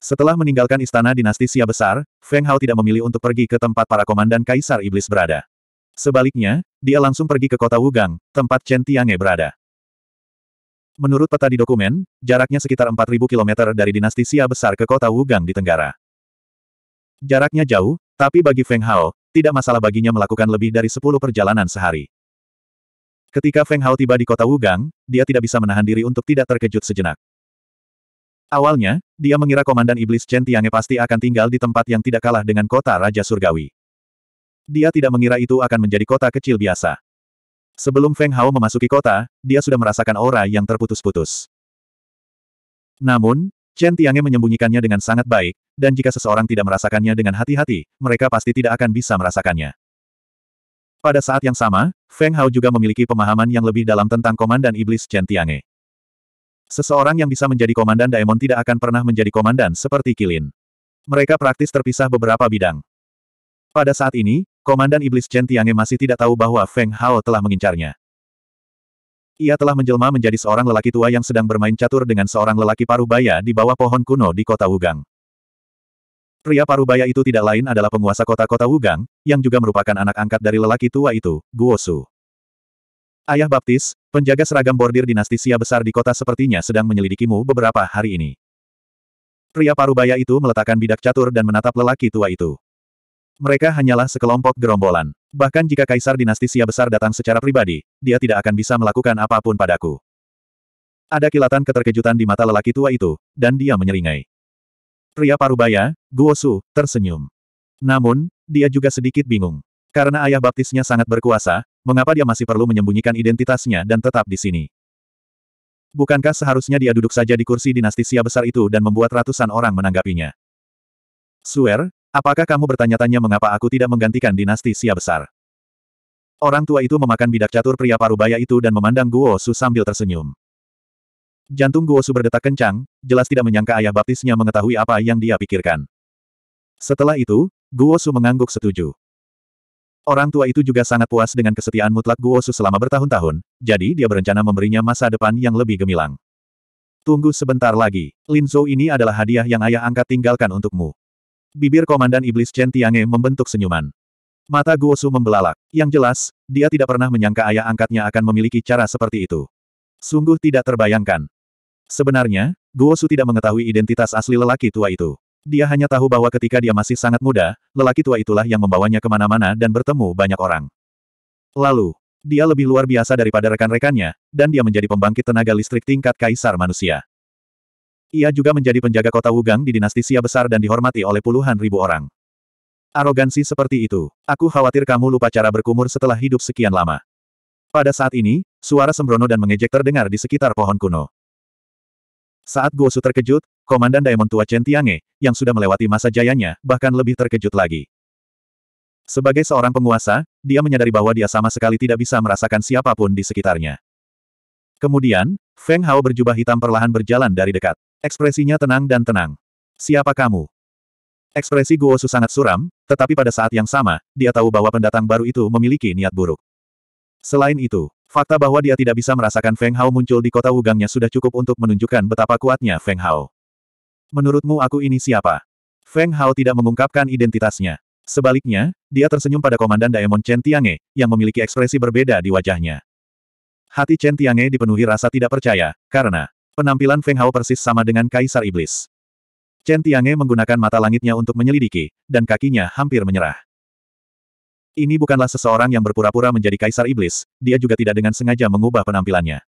Setelah meninggalkan istana dinasti Xia besar, Feng Hao tidak memilih untuk pergi ke tempat para komandan Kaisar Iblis berada. Sebaliknya, dia langsung pergi ke kota Wugang, tempat Chen Tiange berada. Menurut peta di dokumen, jaraknya sekitar 4.000 km dari dinasti Xia besar ke kota Wugang di Tenggara. Jaraknya jauh, tapi bagi Feng Hao, tidak masalah baginya melakukan lebih dari 10 perjalanan sehari. Ketika Feng Hao tiba di kota Wugang, dia tidak bisa menahan diri untuk tidak terkejut sejenak. Awalnya, dia mengira Komandan Iblis Chen Tiange pasti akan tinggal di tempat yang tidak kalah dengan kota Raja Surgawi. Dia tidak mengira itu akan menjadi kota kecil biasa. Sebelum Feng Hao memasuki kota, dia sudah merasakan aura yang terputus-putus. Namun, Chen Tiange menyembunyikannya dengan sangat baik, dan jika seseorang tidak merasakannya dengan hati-hati, mereka pasti tidak akan bisa merasakannya. Pada saat yang sama, Feng Hao juga memiliki pemahaman yang lebih dalam tentang Komandan Iblis Chen Tiange. Seseorang yang bisa menjadi komandan Daemon tidak akan pernah menjadi komandan seperti Kilin. Mereka praktis terpisah beberapa bidang. Pada saat ini, Komandan Iblis Chen Tiange masih tidak tahu bahwa Feng Hao telah mengincarnya. Ia telah menjelma menjadi seorang lelaki tua yang sedang bermain catur dengan seorang lelaki parubaya di bawah pohon kuno di kota Wugang. Pria parubaya itu tidak lain adalah penguasa kota-kota Wugang, yang juga merupakan anak angkat dari lelaki tua itu, Guosu. Ayah Baptis, penjaga seragam bordir dinasti Sia besar di kota sepertinya sedang menyelidikimu beberapa hari ini. Pria parubaya itu meletakkan bidak catur dan menatap lelaki tua itu. Mereka hanyalah sekelompok gerombolan. Bahkan jika kaisar dinasti Sia besar datang secara pribadi, dia tidak akan bisa melakukan apapun padaku. Ada kilatan keterkejutan di mata lelaki tua itu, dan dia menyeringai. Pria parubaya, Guosu, tersenyum. Namun, dia juga sedikit bingung. Karena ayah baptisnya sangat berkuasa, mengapa dia masih perlu menyembunyikan identitasnya dan tetap di sini? Bukankah seharusnya dia duduk saja di kursi dinasti Sia besar itu dan membuat ratusan orang menanggapinya? Suer, apakah kamu bertanya-tanya mengapa aku tidak menggantikan dinasti Sia besar? Orang tua itu memakan bidak catur pria parubaya itu dan memandang Guo Su sambil tersenyum. Jantung Guo Su berdetak kencang, jelas tidak menyangka ayah baptisnya mengetahui apa yang dia pikirkan. Setelah itu, Guo Su mengangguk setuju. Orang tua itu juga sangat puas dengan kesetiaan mutlak Guosu selama bertahun-tahun, jadi dia berencana memberinya masa depan yang lebih gemilang. Tunggu sebentar lagi, Lin Zhou ini adalah hadiah yang ayah angkat tinggalkan untukmu. Bibir Komandan Iblis Chen Tiange membentuk senyuman. Mata Guosu membelalak. Yang jelas, dia tidak pernah menyangka ayah angkatnya akan memiliki cara seperti itu. Sungguh tidak terbayangkan. Sebenarnya, Guosu tidak mengetahui identitas asli lelaki tua itu. Dia hanya tahu bahwa ketika dia masih sangat muda, lelaki tua itulah yang membawanya kemana-mana dan bertemu banyak orang. Lalu, dia lebih luar biasa daripada rekan-rekannya, dan dia menjadi pembangkit tenaga listrik tingkat kaisar manusia. Ia juga menjadi penjaga kota Wugang di dinasti Xia besar dan dihormati oleh puluhan ribu orang. Arogansi seperti itu. Aku khawatir kamu lupa cara berkumur setelah hidup sekian lama. Pada saat ini, suara sembrono dan mengejek terdengar di sekitar pohon kuno. Saat Guosu terkejut, Komandan Daemon Tua Chen Tiange, yang sudah melewati masa jayanya, bahkan lebih terkejut lagi. Sebagai seorang penguasa, dia menyadari bahwa dia sama sekali tidak bisa merasakan siapapun di sekitarnya. Kemudian, Feng Hao berjubah hitam perlahan berjalan dari dekat. Ekspresinya tenang dan tenang. Siapa kamu? Ekspresi Guo Su sangat suram, tetapi pada saat yang sama, dia tahu bahwa pendatang baru itu memiliki niat buruk. Selain itu, Fakta bahwa dia tidak bisa merasakan Feng Hao muncul di kota Wugangnya sudah cukup untuk menunjukkan betapa kuatnya Feng Hao. Menurutmu aku ini siapa? Feng Hao tidak mengungkapkan identitasnya. Sebaliknya, dia tersenyum pada Komandan Daemon Chen Tiange, yang memiliki ekspresi berbeda di wajahnya. Hati Chen Tiange dipenuhi rasa tidak percaya, karena penampilan Feng Hao persis sama dengan Kaisar Iblis. Chen Tiange menggunakan mata langitnya untuk menyelidiki, dan kakinya hampir menyerah. Ini bukanlah seseorang yang berpura-pura menjadi kaisar iblis, dia juga tidak dengan sengaja mengubah penampilannya.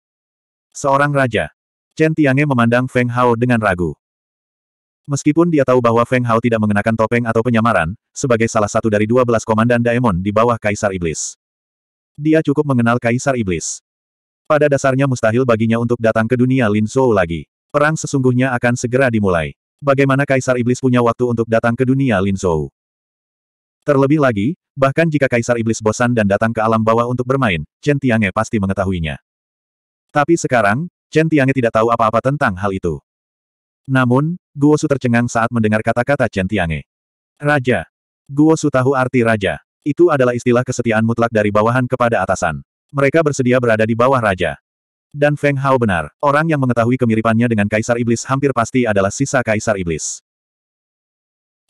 Seorang raja. Chen Tiange memandang Feng Hao dengan ragu. Meskipun dia tahu bahwa Feng Hao tidak mengenakan topeng atau penyamaran, sebagai salah satu dari dua belas komandan Daemon di bawah kaisar iblis. Dia cukup mengenal kaisar iblis. Pada dasarnya mustahil baginya untuk datang ke dunia Lin Zhou lagi. Perang sesungguhnya akan segera dimulai. Bagaimana kaisar iblis punya waktu untuk datang ke dunia Lin Zhou? Terlebih lagi, bahkan jika Kaisar Iblis bosan dan datang ke alam bawah untuk bermain, Chen Tiange pasti mengetahuinya. Tapi sekarang, Chen Tiange tidak tahu apa-apa tentang hal itu. Namun, Guo Su tercengang saat mendengar kata-kata Chen Tiange. Raja. Guo Su tahu arti raja. Itu adalah istilah kesetiaan mutlak dari bawahan kepada atasan. Mereka bersedia berada di bawah raja. Dan Feng Hao benar, orang yang mengetahui kemiripannya dengan Kaisar Iblis hampir pasti adalah sisa Kaisar Iblis.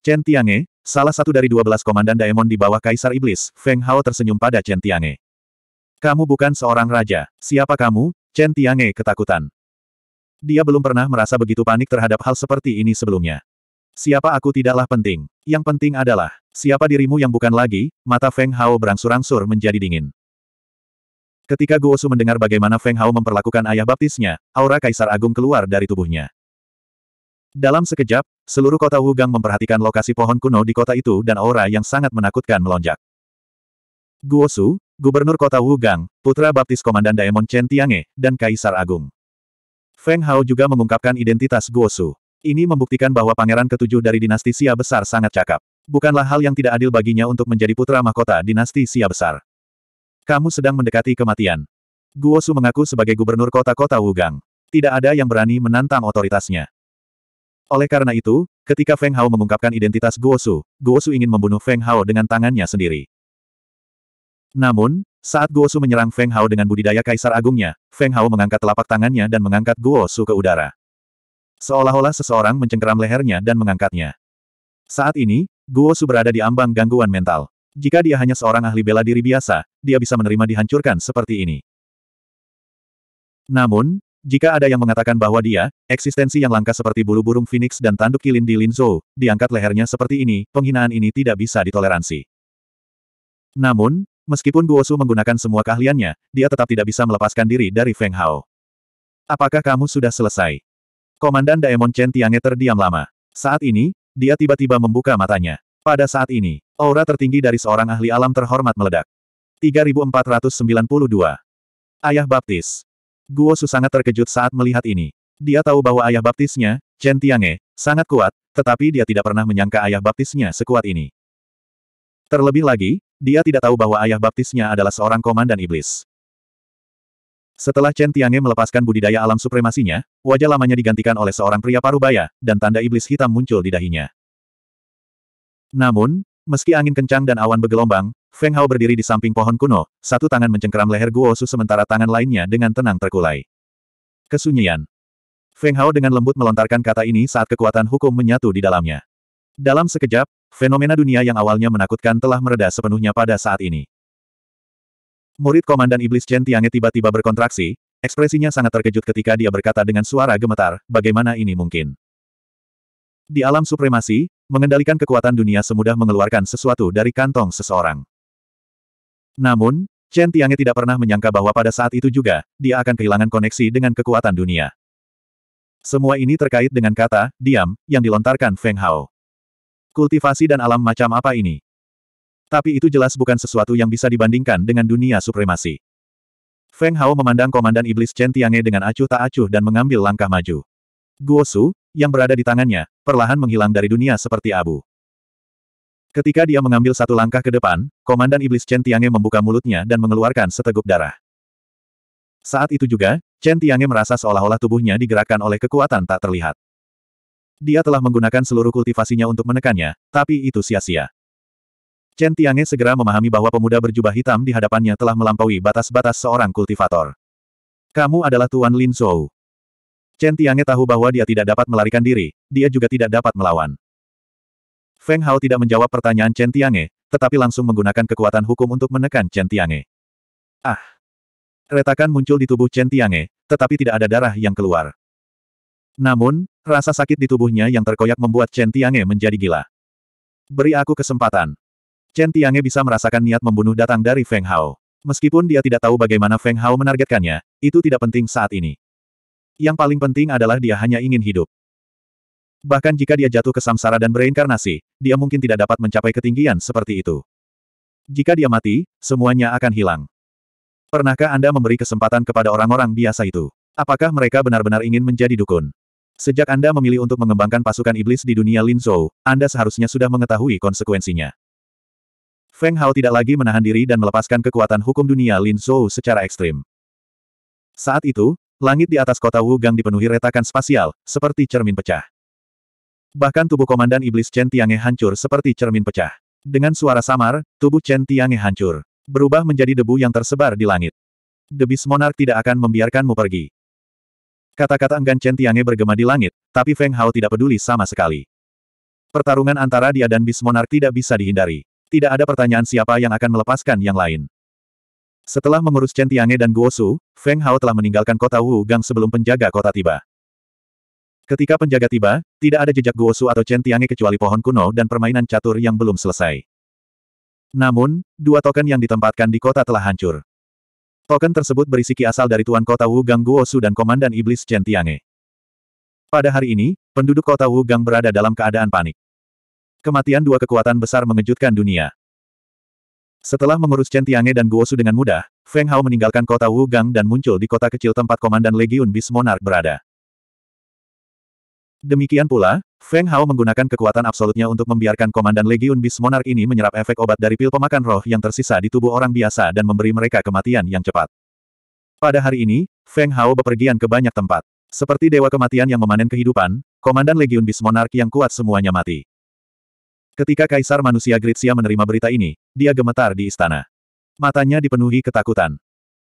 Chen Tiange, Salah satu dari dua belas komandan Daemon di bawah Kaisar Iblis, Feng Hao tersenyum pada Chen Tiange. Kamu bukan seorang raja. Siapa kamu? Chen Tiange ketakutan. Dia belum pernah merasa begitu panik terhadap hal seperti ini sebelumnya. Siapa aku tidaklah penting. Yang penting adalah, siapa dirimu yang bukan lagi, mata Feng Hao berangsur-angsur menjadi dingin. Ketika Guo Su mendengar bagaimana Feng Hao memperlakukan ayah baptisnya, aura Kaisar Agung keluar dari tubuhnya. Dalam sekejap, Seluruh kota Wugang memperhatikan lokasi pohon kuno di kota itu dan aura yang sangat menakutkan melonjak. Guo Su, Gubernur kota Wugang, putra baptis Komandan Daemon Chen Tiange, dan Kaisar Agung. Feng Hao juga mengungkapkan identitas Guo Su. Ini membuktikan bahwa pangeran ketujuh dari dinasti Xia Besar sangat cakap. Bukanlah hal yang tidak adil baginya untuk menjadi putra mahkota dinasti Xia Besar. Kamu sedang mendekati kematian. Guo Su mengaku sebagai gubernur kota-kota Wugang. Tidak ada yang berani menantang otoritasnya. Oleh karena itu, ketika Feng Hao mengungkapkan identitas Guo Su, Guo Su ingin membunuh Feng Hao dengan tangannya sendiri. Namun, saat Guo Su menyerang Feng Hao dengan budidaya kaisar agungnya, Feng Hao mengangkat telapak tangannya dan mengangkat Guo Su ke udara. Seolah-olah seseorang mencengkeram lehernya dan mengangkatnya. Saat ini, Guo Su berada di ambang gangguan mental. Jika dia hanya seorang ahli bela diri biasa, dia bisa menerima dihancurkan seperti ini. Namun, jika ada yang mengatakan bahwa dia, eksistensi yang langka seperti bulu burung phoenix dan tanduk kilin di Linzo, diangkat lehernya seperti ini, penghinaan ini tidak bisa ditoleransi. Namun, meskipun Guo Su menggunakan semua keahliannya, dia tetap tidak bisa melepaskan diri dari Feng Hao. Apakah kamu sudah selesai? Komandan Daemon Chen Tiange terdiam lama. Saat ini, dia tiba-tiba membuka matanya. Pada saat ini, aura tertinggi dari seorang ahli alam terhormat meledak. 3492. Ayah Baptis. Guo Su sangat terkejut saat melihat ini. Dia tahu bahwa ayah baptisnya, Chen Tiange, sangat kuat, tetapi dia tidak pernah menyangka ayah baptisnya sekuat ini. Terlebih lagi, dia tidak tahu bahwa ayah baptisnya adalah seorang komandan iblis. Setelah Chen Tiange melepaskan budidaya alam supremasinya, wajah lamanya digantikan oleh seorang pria parubaya, dan tanda iblis hitam muncul di dahinya. Namun, meski angin kencang dan awan bergelombang, Feng Hao berdiri di samping pohon kuno, satu tangan mencengkeram leher Guo Su sementara tangan lainnya dengan tenang terkulai. Kesunyian. Feng Hao dengan lembut melontarkan kata ini saat kekuatan hukum menyatu di dalamnya. Dalam sekejap, fenomena dunia yang awalnya menakutkan telah mereda sepenuhnya pada saat ini. Murid Komandan Iblis Chen Tiange tiba-tiba berkontraksi, ekspresinya sangat terkejut ketika dia berkata dengan suara gemetar, bagaimana ini mungkin? Di alam supremasi, mengendalikan kekuatan dunia semudah mengeluarkan sesuatu dari kantong seseorang. Namun, Chen Tiange tidak pernah menyangka bahwa pada saat itu juga, dia akan kehilangan koneksi dengan kekuatan dunia. Semua ini terkait dengan kata, diam, yang dilontarkan Feng Hao. Kultivasi dan alam macam apa ini? Tapi itu jelas bukan sesuatu yang bisa dibandingkan dengan dunia supremasi. Feng Hao memandang komandan iblis Chen Tiange dengan acuh tak acuh dan mengambil langkah maju. Guo Su, yang berada di tangannya, perlahan menghilang dari dunia seperti abu. Ketika dia mengambil satu langkah ke depan, Komandan Iblis Chen Tiange membuka mulutnya dan mengeluarkan seteguk darah. Saat itu juga, Chen Tiange merasa seolah-olah tubuhnya digerakkan oleh kekuatan tak terlihat. Dia telah menggunakan seluruh kultivasinya untuk menekannya, tapi itu sia-sia. Chen Tiange segera memahami bahwa pemuda berjubah hitam di hadapannya telah melampaui batas-batas seorang kultivator. Kamu adalah Tuan Lin Zhou. Chen Tiange tahu bahwa dia tidak dapat melarikan diri, dia juga tidak dapat melawan. Feng Hao tidak menjawab pertanyaan Chen Tiange, tetapi langsung menggunakan kekuatan hukum untuk menekan Chen Tiange. Ah! Retakan muncul di tubuh Chen Tiange, tetapi tidak ada darah yang keluar. Namun, rasa sakit di tubuhnya yang terkoyak membuat Chen Tiange menjadi gila. Beri aku kesempatan. Chen Tiange bisa merasakan niat membunuh datang dari Feng Hao. Meskipun dia tidak tahu bagaimana Feng Hao menargetkannya, itu tidak penting saat ini. Yang paling penting adalah dia hanya ingin hidup. Bahkan jika dia jatuh ke samsara dan bereinkarnasi, dia mungkin tidak dapat mencapai ketinggian seperti itu. Jika dia mati, semuanya akan hilang. Pernahkah Anda memberi kesempatan kepada orang-orang biasa itu? Apakah mereka benar-benar ingin menjadi dukun? Sejak Anda memilih untuk mengembangkan pasukan iblis di dunia Lin Zhou, Anda seharusnya sudah mengetahui konsekuensinya. Feng Hao tidak lagi menahan diri dan melepaskan kekuatan hukum dunia Lin Zhou secara ekstrim. Saat itu, langit di atas kota Wu Gang dipenuhi retakan spasial, seperti cermin pecah. Bahkan tubuh komandan iblis Chen Tiange hancur seperti cermin pecah. Dengan suara samar, tubuh Chen Tiange hancur. Berubah menjadi debu yang tersebar di langit. Debis Monarch tidak akan membiarkanmu pergi. Kata-kata enggan Chen Tiange bergema di langit, tapi Feng Hao tidak peduli sama sekali. Pertarungan antara dia dan Bis Monarch tidak bisa dihindari. Tidak ada pertanyaan siapa yang akan melepaskan yang lain. Setelah mengurus Chen Tiange dan Guo Su, Feng Hao telah meninggalkan kota Wu Gang sebelum penjaga kota tiba. Ketika penjaga tiba, tidak ada jejak Guosu atau Chen Tiange kecuali pohon kuno dan permainan catur yang belum selesai. Namun, dua token yang ditempatkan di kota telah hancur. Token tersebut berisi ki asal dari Tuan Kota Wu, Wugang Guosu dan Komandan Iblis Chen Tiange. Pada hari ini, penduduk kota Wu Gang berada dalam keadaan panik. Kematian dua kekuatan besar mengejutkan dunia. Setelah mengurus Chen Tiange dan Guosu dengan mudah, Feng Hao meninggalkan kota Wu Gang dan muncul di kota kecil tempat Komandan Legiun Bis Monarch berada. Demikian pula, Feng Hao menggunakan kekuatan absolutnya untuk membiarkan Komandan Legiun Bis Monarch ini menyerap efek obat dari pil pemakan roh yang tersisa di tubuh orang biasa dan memberi mereka kematian yang cepat. Pada hari ini, Feng Hao bepergian ke banyak tempat. Seperti dewa kematian yang memanen kehidupan, Komandan Legiun Bis Monarch yang kuat semuanya mati. Ketika Kaisar Manusia Gritsia menerima berita ini, dia gemetar di istana. Matanya dipenuhi ketakutan.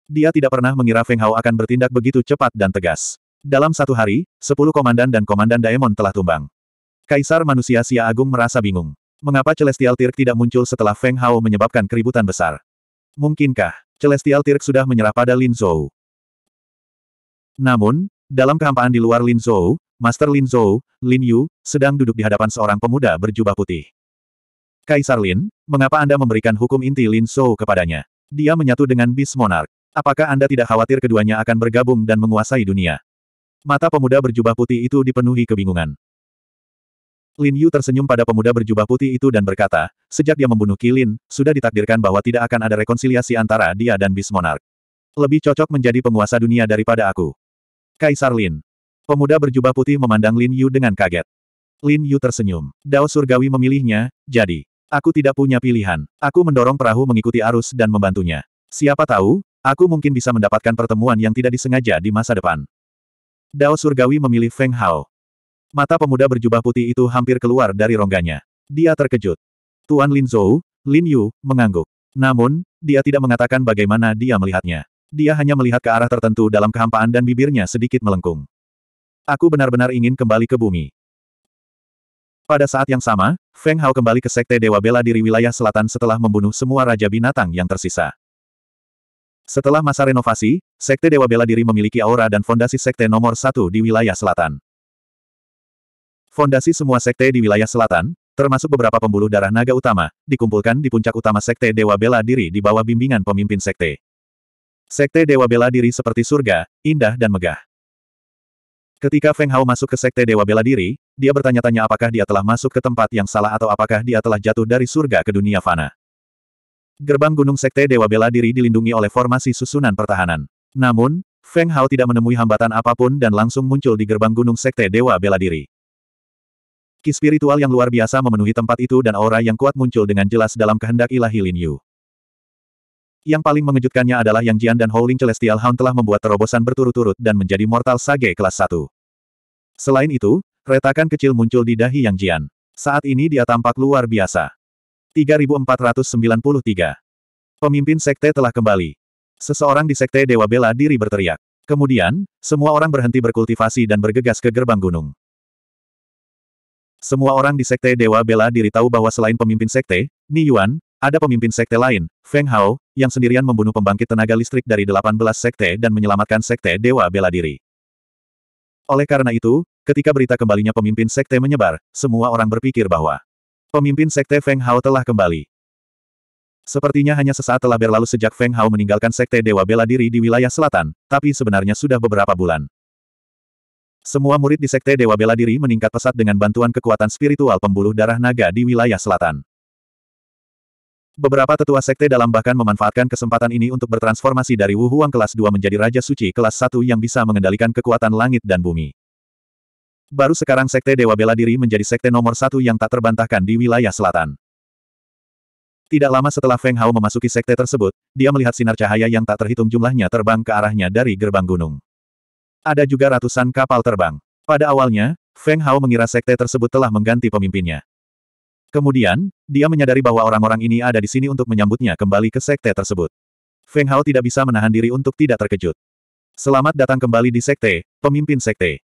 Dia tidak pernah mengira Feng Hao akan bertindak begitu cepat dan tegas. Dalam satu hari, sepuluh komandan dan komandan Daemon telah tumbang. Kaisar manusia Sia Agung merasa bingung. Mengapa Celestial Tirk tidak muncul setelah Feng Hao menyebabkan keributan besar? Mungkinkah, Celestial Tirk sudah menyerah pada Lin Zhou? Namun, dalam kehampaan di luar Lin Zhou, Master Lin Zhou, Lin Yu, sedang duduk di hadapan seorang pemuda berjubah putih. Kaisar Lin, mengapa Anda memberikan hukum inti Lin Zhou kepadanya? Dia menyatu dengan Beast Monarch. Apakah Anda tidak khawatir keduanya akan bergabung dan menguasai dunia? Mata pemuda berjubah putih itu dipenuhi kebingungan. Lin Yu tersenyum pada pemuda berjubah putih itu dan berkata, sejak dia membunuh Kilin, sudah ditakdirkan bahwa tidak akan ada rekonsiliasi antara dia dan Beast Lebih cocok menjadi penguasa dunia daripada aku. Kaisar Lin. Pemuda berjubah putih memandang Lin Yu dengan kaget. Lin Yu tersenyum. Dao Surgawi memilihnya, jadi. Aku tidak punya pilihan. Aku mendorong perahu mengikuti arus dan membantunya. Siapa tahu, aku mungkin bisa mendapatkan pertemuan yang tidak disengaja di masa depan. Dao Surgawi memilih Feng Hao. Mata pemuda berjubah putih itu hampir keluar dari rongganya. Dia terkejut. Tuan Lin Zhou, Lin Yu, mengangguk. Namun, dia tidak mengatakan bagaimana dia melihatnya. Dia hanya melihat ke arah tertentu dalam kehampaan dan bibirnya sedikit melengkung. Aku benar-benar ingin kembali ke bumi. Pada saat yang sama, Feng Hao kembali ke Sekte Dewa Bela Diri wilayah selatan setelah membunuh semua Raja Binatang yang tersisa. Setelah masa renovasi, Sekte Dewa Bela Diri memiliki aura dan fondasi Sekte nomor satu di wilayah selatan. Fondasi semua sekte di wilayah selatan, termasuk beberapa pembuluh darah naga utama, dikumpulkan di puncak utama Sekte Dewa Bela Diri di bawah bimbingan pemimpin sekte. Sekte Dewa Bela Diri seperti surga, indah dan megah. Ketika Feng Hao masuk ke Sekte Dewa Bela Diri, dia bertanya-tanya apakah dia telah masuk ke tempat yang salah atau apakah dia telah jatuh dari surga ke dunia fana. Gerbang Gunung Sekte Dewa Bela Diri dilindungi oleh formasi susunan pertahanan. Namun, Feng Hao tidak menemui hambatan apapun dan langsung muncul di gerbang Gunung Sekte Dewa Bela Diri. Ki spiritual yang luar biasa memenuhi tempat itu dan aura yang kuat muncul dengan jelas dalam kehendak ilahi Lin Yu. Yang paling mengejutkannya adalah Yang Jian dan Howling Celestial Hound telah membuat terobosan berturut-turut dan menjadi Mortal Sage kelas 1. Selain itu, retakan kecil muncul di dahi Yang Jian. Saat ini dia tampak luar biasa. 3493. Pemimpin sekte telah kembali. Seseorang di sekte Dewa Bela Diri berteriak. Kemudian, semua orang berhenti berkultivasi dan bergegas ke gerbang gunung. Semua orang di sekte Dewa Bela Diri tahu bahwa selain pemimpin sekte, Ni Yuan, ada pemimpin sekte lain, Feng Hao, yang sendirian membunuh pembangkit tenaga listrik dari 18 sekte dan menyelamatkan sekte Dewa Bela Diri. Oleh karena itu, ketika berita kembalinya pemimpin sekte menyebar, semua orang berpikir bahwa Pemimpin Sekte Feng Hao telah kembali. Sepertinya hanya sesaat telah berlalu sejak Feng Hao meninggalkan Sekte Dewa Bela Diri di wilayah selatan, tapi sebenarnya sudah beberapa bulan. Semua murid di Sekte Dewa Bela Diri meningkat pesat dengan bantuan kekuatan spiritual pembuluh darah naga di wilayah selatan. Beberapa tetua Sekte dalam bahkan memanfaatkan kesempatan ini untuk bertransformasi dari Wu Huang kelas 2 menjadi Raja Suci kelas 1 yang bisa mengendalikan kekuatan langit dan bumi. Baru sekarang Sekte Dewa Bela Diri menjadi sekte nomor satu yang tak terbantahkan di wilayah selatan. Tidak lama setelah Feng Hao memasuki sekte tersebut, dia melihat sinar cahaya yang tak terhitung jumlahnya terbang ke arahnya dari gerbang gunung. Ada juga ratusan kapal terbang. Pada awalnya, Feng Hao mengira sekte tersebut telah mengganti pemimpinnya. Kemudian, dia menyadari bahwa orang-orang ini ada di sini untuk menyambutnya kembali ke sekte tersebut. Feng Hao tidak bisa menahan diri untuk tidak terkejut. Selamat datang kembali di sekte, pemimpin sekte.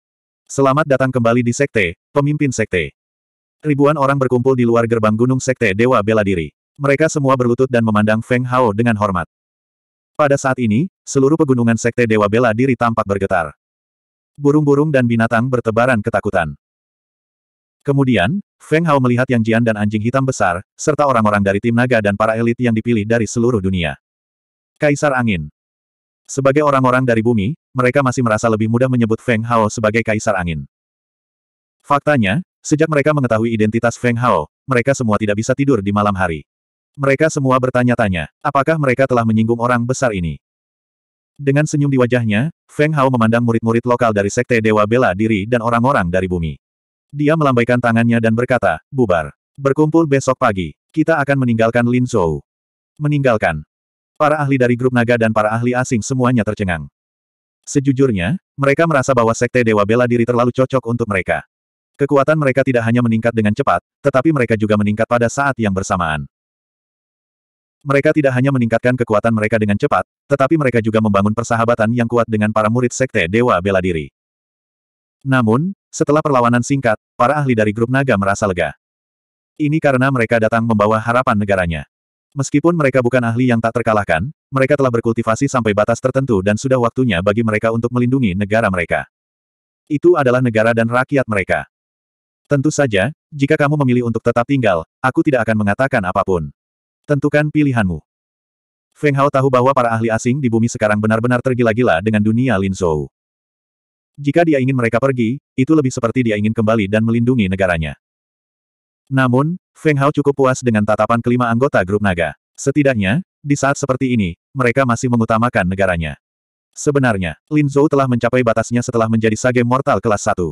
Selamat datang kembali di Sekte, pemimpin Sekte. Ribuan orang berkumpul di luar gerbang gunung Sekte Dewa Bela Diri. Mereka semua berlutut dan memandang Feng Hao dengan hormat. Pada saat ini, seluruh pegunungan Sekte Dewa Bela Diri tampak bergetar. Burung-burung dan binatang bertebaran ketakutan. Kemudian, Feng Hao melihat Yang Jian dan anjing hitam besar, serta orang-orang dari tim naga dan para elit yang dipilih dari seluruh dunia. Kaisar Angin sebagai orang-orang dari bumi, mereka masih merasa lebih mudah menyebut Feng Hao sebagai Kaisar Angin. Faktanya, sejak mereka mengetahui identitas Feng Hao, mereka semua tidak bisa tidur di malam hari. Mereka semua bertanya-tanya, apakah mereka telah menyinggung orang besar ini? Dengan senyum di wajahnya, Feng Hao memandang murid-murid lokal dari Sekte Dewa Bela Diri dan orang-orang dari bumi. Dia melambaikan tangannya dan berkata, bubar. Berkumpul besok pagi, kita akan meninggalkan Lin Zhou. Meninggalkan, Para ahli dari grup naga dan para ahli asing semuanya tercengang. Sejujurnya, mereka merasa bahwa sekte Dewa Bela Diri terlalu cocok untuk mereka. Kekuatan mereka tidak hanya meningkat dengan cepat, tetapi mereka juga meningkat pada saat yang bersamaan. Mereka tidak hanya meningkatkan kekuatan mereka dengan cepat, tetapi mereka juga membangun persahabatan yang kuat dengan para murid sekte Dewa Bela Diri. Namun, setelah perlawanan singkat, para ahli dari grup naga merasa lega. Ini karena mereka datang membawa harapan negaranya. Meskipun mereka bukan ahli yang tak terkalahkan, mereka telah berkultivasi sampai batas tertentu dan sudah waktunya bagi mereka untuk melindungi negara mereka. Itu adalah negara dan rakyat mereka. Tentu saja, jika kamu memilih untuk tetap tinggal, aku tidak akan mengatakan apapun. Tentukan pilihanmu. Feng Hao tahu bahwa para ahli asing di bumi sekarang benar-benar tergila-gila dengan dunia Lin Zhou. Jika dia ingin mereka pergi, itu lebih seperti dia ingin kembali dan melindungi negaranya. Namun, Feng Hao cukup puas dengan tatapan kelima anggota grup naga. Setidaknya, di saat seperti ini, mereka masih mengutamakan negaranya. Sebenarnya, Lin Zhou telah mencapai batasnya setelah menjadi sage mortal kelas 1.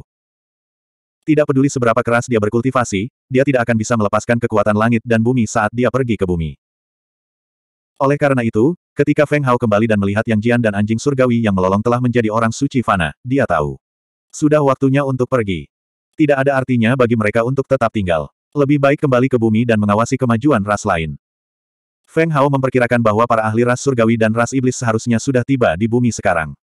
Tidak peduli seberapa keras dia berkultivasi, dia tidak akan bisa melepaskan kekuatan langit dan bumi saat dia pergi ke bumi. Oleh karena itu, ketika Feng Hao kembali dan melihat Yang Jian dan anjing surgawi yang melolong telah menjadi orang suci fana, dia tahu. Sudah waktunya untuk pergi. Tidak ada artinya bagi mereka untuk tetap tinggal. Lebih baik kembali ke bumi dan mengawasi kemajuan ras lain. Feng Hao memperkirakan bahwa para ahli ras surgawi dan ras iblis seharusnya sudah tiba di bumi sekarang.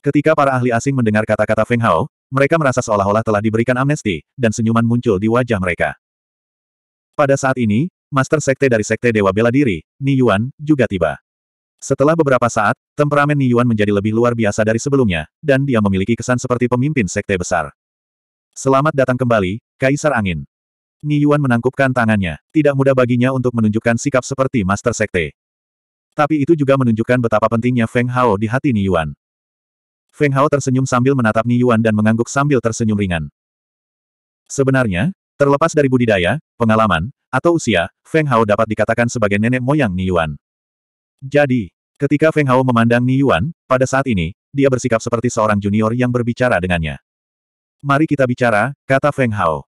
Ketika para ahli asing mendengar kata-kata Feng Hao, mereka merasa seolah-olah telah diberikan amnesti, dan senyuman muncul di wajah mereka. Pada saat ini, Master Sekte dari Sekte Dewa Bela Diri, Ni Yuan, juga tiba. Setelah beberapa saat, temperamen Ni Yuan menjadi lebih luar biasa dari sebelumnya, dan dia memiliki kesan seperti pemimpin sekte besar. Selamat datang kembali, Kaisar Angin. Ni Yuan menangkupkan tangannya. Tidak mudah baginya untuk menunjukkan sikap seperti Master Sekte. Tapi itu juga menunjukkan betapa pentingnya Feng Hao di hati Ni Yuan. Feng Hao tersenyum sambil menatap Ni Yuan dan mengangguk sambil tersenyum ringan. Sebenarnya, terlepas dari budidaya, pengalaman, atau usia, Feng Hao dapat dikatakan sebagai nenek moyang Ni Yuan. Jadi, ketika Feng Hao memandang Ni Yuan, pada saat ini, dia bersikap seperti seorang junior yang berbicara dengannya. Mari kita bicara, kata Feng Hao.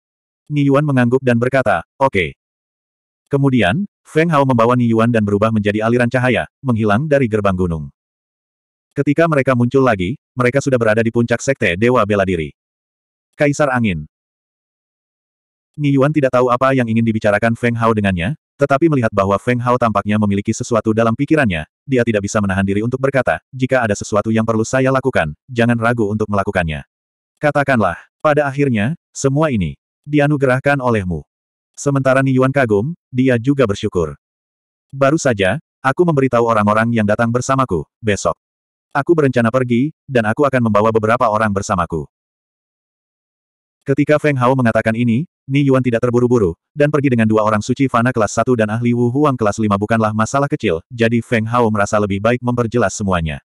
Yuan mengangguk dan berkata, oke. Okay. Kemudian, Feng Hao membawa Yuan dan berubah menjadi aliran cahaya, menghilang dari gerbang gunung. Ketika mereka muncul lagi, mereka sudah berada di puncak Sekte Dewa Bela Diri. Kaisar Angin Yuan tidak tahu apa yang ingin dibicarakan Feng Hao dengannya, tetapi melihat bahwa Feng Hao tampaknya memiliki sesuatu dalam pikirannya, dia tidak bisa menahan diri untuk berkata, jika ada sesuatu yang perlu saya lakukan, jangan ragu untuk melakukannya. Katakanlah, pada akhirnya, semua ini, dianugerahkan olehmu. Sementara Ni Yuan kagum, dia juga bersyukur. Baru saja, aku memberitahu orang-orang yang datang bersamaku, besok. Aku berencana pergi, dan aku akan membawa beberapa orang bersamaku. Ketika Feng Hao mengatakan ini, Ni Yuan tidak terburu-buru, dan pergi dengan dua orang suci Fana kelas 1 dan ahli Wu Huang kelas 5 bukanlah masalah kecil, jadi Feng Hao merasa lebih baik memperjelas semuanya.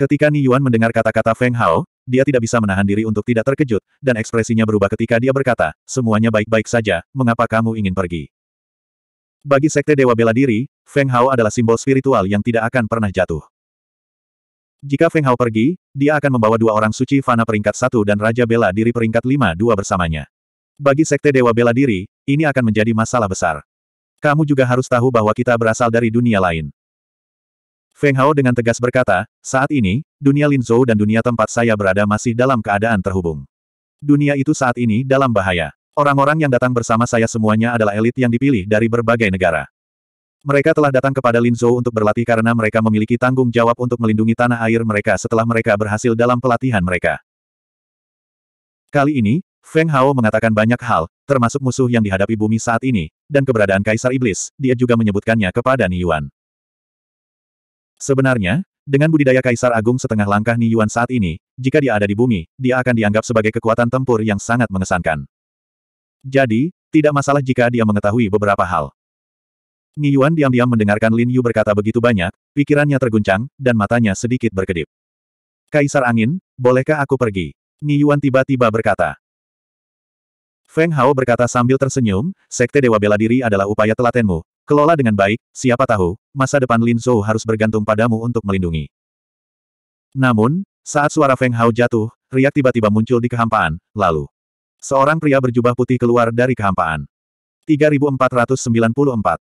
Ketika Ni Yuan mendengar kata-kata Feng Hao, dia tidak bisa menahan diri untuk tidak terkejut, dan ekspresinya berubah ketika dia berkata, semuanya baik-baik saja, mengapa kamu ingin pergi? Bagi Sekte Dewa Bela Diri, Feng Hao adalah simbol spiritual yang tidak akan pernah jatuh. Jika Feng Hao pergi, dia akan membawa dua orang suci Fana peringkat satu dan Raja Bela Diri peringkat lima dua bersamanya. Bagi Sekte Dewa Bela Diri, ini akan menjadi masalah besar. Kamu juga harus tahu bahwa kita berasal dari dunia lain. Feng Hao dengan tegas berkata, saat ini, dunia Linzhou dan dunia tempat saya berada masih dalam keadaan terhubung. Dunia itu saat ini dalam bahaya. Orang-orang yang datang bersama saya semuanya adalah elit yang dipilih dari berbagai negara. Mereka telah datang kepada Linzhou untuk berlatih karena mereka memiliki tanggung jawab untuk melindungi tanah air mereka setelah mereka berhasil dalam pelatihan mereka. Kali ini, Feng Hao mengatakan banyak hal, termasuk musuh yang dihadapi bumi saat ini, dan keberadaan Kaisar Iblis, dia juga menyebutkannya kepada Ni Yuan. Sebenarnya, dengan budidaya Kaisar Agung setengah langkah Ni Yuan saat ini, jika dia ada di bumi, dia akan dianggap sebagai kekuatan tempur yang sangat mengesankan. Jadi, tidak masalah jika dia mengetahui beberapa hal. Ni Yuan diam-diam mendengarkan Lin Yu berkata begitu banyak, pikirannya terguncang, dan matanya sedikit berkedip. Kaisar Angin, bolehkah aku pergi? Ni Yuan tiba-tiba berkata. Feng Hao berkata sambil tersenyum, Sekte Dewa Bela Diri adalah upaya telatenmu, Kelola dengan baik, siapa tahu, masa depan Lin Zhou harus bergantung padamu untuk melindungi. Namun, saat suara Feng Hao jatuh, riak tiba-tiba muncul di kehampaan, lalu. Seorang pria berjubah putih keluar dari kehampaan. 3494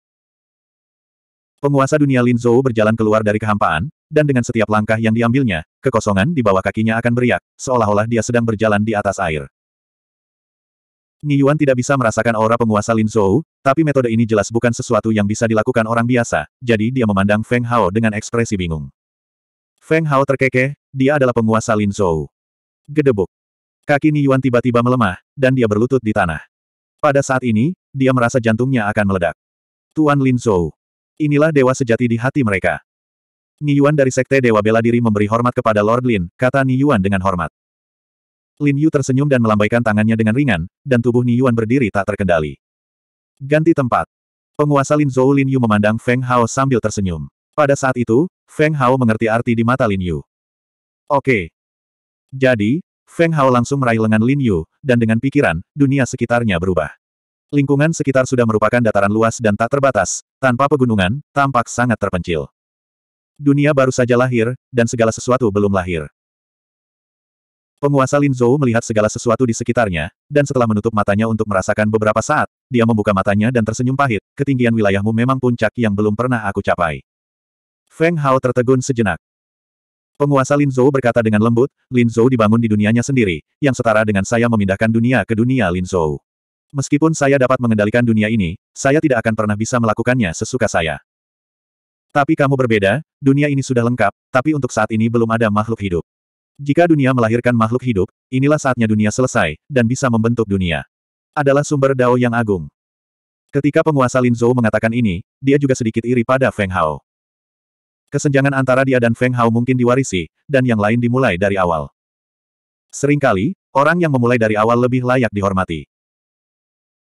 Penguasa dunia Lin Zhou berjalan keluar dari kehampaan, dan dengan setiap langkah yang diambilnya, kekosongan di bawah kakinya akan beriak, seolah-olah dia sedang berjalan di atas air. Ni Yuan tidak bisa merasakan aura penguasa Lin Zhou, tapi metode ini jelas bukan sesuatu yang bisa dilakukan orang biasa, jadi dia memandang Feng Hao dengan ekspresi bingung. Feng Hao terkekeh, dia adalah penguasa Lin Zhou. Gedebuk. Kaki Ni Yuan tiba-tiba melemah, dan dia berlutut di tanah. Pada saat ini, dia merasa jantungnya akan meledak. Tuan Lin Zhou. Inilah dewa sejati di hati mereka. Ni Yuan dari Sekte Dewa Bela Diri memberi hormat kepada Lord Lin, kata Ni Yuan dengan hormat. Lin Yu tersenyum dan melambaikan tangannya dengan ringan, dan tubuh Yuan berdiri tak terkendali. Ganti tempat. Penguasa Lin Zhou Lin Yu memandang Feng Hao sambil tersenyum. Pada saat itu, Feng Hao mengerti arti di mata Lin Yu. Oke. Jadi, Feng Hao langsung meraih lengan Lin Yu, dan dengan pikiran, dunia sekitarnya berubah. Lingkungan sekitar sudah merupakan dataran luas dan tak terbatas, tanpa pegunungan, tampak sangat terpencil. Dunia baru saja lahir, dan segala sesuatu belum lahir. Penguasa Lin Zhou melihat segala sesuatu di sekitarnya, dan setelah menutup matanya untuk merasakan beberapa saat, dia membuka matanya dan tersenyum pahit, ketinggian wilayahmu memang puncak yang belum pernah aku capai. Feng Hao tertegun sejenak. Penguasa Lin Zhou berkata dengan lembut, Lin Zhou dibangun di dunianya sendiri, yang setara dengan saya memindahkan dunia ke dunia Lin Zhou. Meskipun saya dapat mengendalikan dunia ini, saya tidak akan pernah bisa melakukannya sesuka saya. Tapi kamu berbeda, dunia ini sudah lengkap, tapi untuk saat ini belum ada makhluk hidup. Jika dunia melahirkan makhluk hidup, inilah saatnya dunia selesai, dan bisa membentuk dunia. Adalah sumber dao yang agung. Ketika penguasa Lin Zhou mengatakan ini, dia juga sedikit iri pada Feng Hao. Kesenjangan antara dia dan Feng Hao mungkin diwarisi, dan yang lain dimulai dari awal. Seringkali, orang yang memulai dari awal lebih layak dihormati.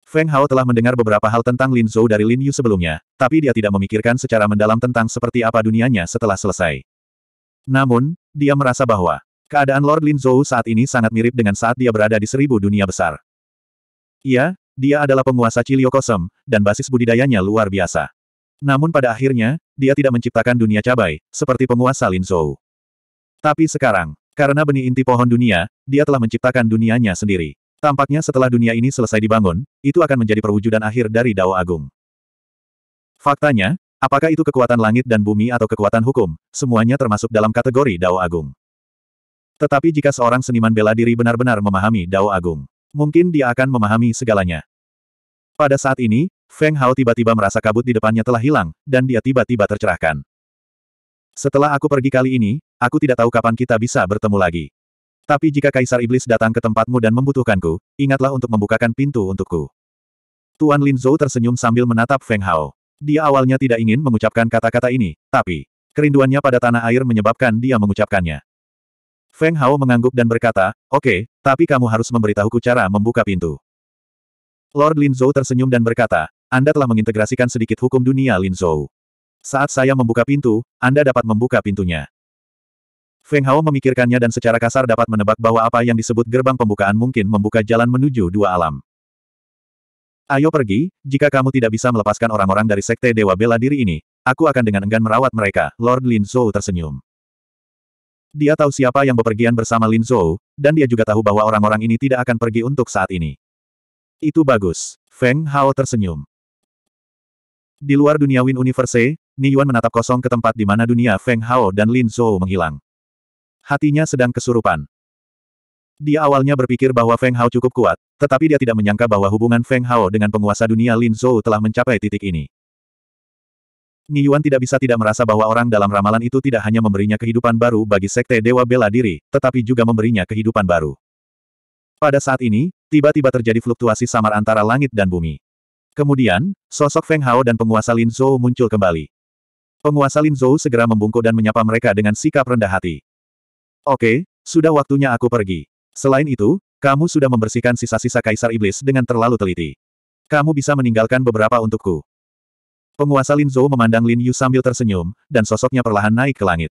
Feng Hao telah mendengar beberapa hal tentang Lin Zhou dari Lin Yu sebelumnya, tapi dia tidak memikirkan secara mendalam tentang seperti apa dunianya setelah selesai. Namun, dia merasa bahwa Keadaan Lord Lin Zhou saat ini sangat mirip dengan saat dia berada di seribu dunia besar. Iya, dia adalah penguasa Ciliokosem, dan basis budidayanya luar biasa. Namun pada akhirnya, dia tidak menciptakan dunia cabai, seperti penguasa Lin Zhou. Tapi sekarang, karena benih inti pohon dunia, dia telah menciptakan dunianya sendiri. Tampaknya setelah dunia ini selesai dibangun, itu akan menjadi perwujudan akhir dari Dao Agung. Faktanya, apakah itu kekuatan langit dan bumi atau kekuatan hukum, semuanya termasuk dalam kategori Dao Agung. Tetapi jika seorang seniman bela diri benar-benar memahami Dao Agung, mungkin dia akan memahami segalanya. Pada saat ini, Feng Hao tiba-tiba merasa kabut di depannya telah hilang, dan dia tiba-tiba tercerahkan. Setelah aku pergi kali ini, aku tidak tahu kapan kita bisa bertemu lagi. Tapi jika Kaisar Iblis datang ke tempatmu dan membutuhkanku, ingatlah untuk membukakan pintu untukku. Tuan Lin Zhou tersenyum sambil menatap Feng Hao. Dia awalnya tidak ingin mengucapkan kata-kata ini, tapi kerinduannya pada tanah air menyebabkan dia mengucapkannya. Feng Hao mengangguk dan berkata, oke, okay, tapi kamu harus memberitahuku cara membuka pintu. Lord Lin Zhou tersenyum dan berkata, Anda telah mengintegrasikan sedikit hukum dunia Lin Zhou. Saat saya membuka pintu, Anda dapat membuka pintunya. Feng Hao memikirkannya dan secara kasar dapat menebak bahwa apa yang disebut gerbang pembukaan mungkin membuka jalan menuju dua alam. Ayo pergi, jika kamu tidak bisa melepaskan orang-orang dari sekte Dewa Bela Diri ini, aku akan dengan enggan merawat mereka, Lord Lin Zhou tersenyum. Dia tahu siapa yang bepergian bersama Lin Zhou, dan dia juga tahu bahwa orang-orang ini tidak akan pergi untuk saat ini. Itu bagus. Feng Hao tersenyum. Di luar dunia Win Universe, Niyuan menatap kosong ke tempat di mana dunia Feng Hao dan Lin Zhou menghilang. Hatinya sedang kesurupan. Dia awalnya berpikir bahwa Feng Hao cukup kuat, tetapi dia tidak menyangka bahwa hubungan Feng Hao dengan penguasa dunia Lin Zhou telah mencapai titik ini. Yuan tidak bisa tidak merasa bahwa orang dalam ramalan itu tidak hanya memberinya kehidupan baru bagi Sekte Dewa Bela Diri, tetapi juga memberinya kehidupan baru. Pada saat ini, tiba-tiba terjadi fluktuasi samar antara langit dan bumi. Kemudian, sosok Feng Hao dan penguasa Lin Zhou muncul kembali. Penguasa Lin Zhou segera membungkuk dan menyapa mereka dengan sikap rendah hati. Oke, sudah waktunya aku pergi. Selain itu, kamu sudah membersihkan sisa-sisa Kaisar Iblis dengan terlalu teliti. Kamu bisa meninggalkan beberapa untukku. Penguasa Lin Zhou memandang Lin Yu sambil tersenyum, dan sosoknya perlahan naik ke langit.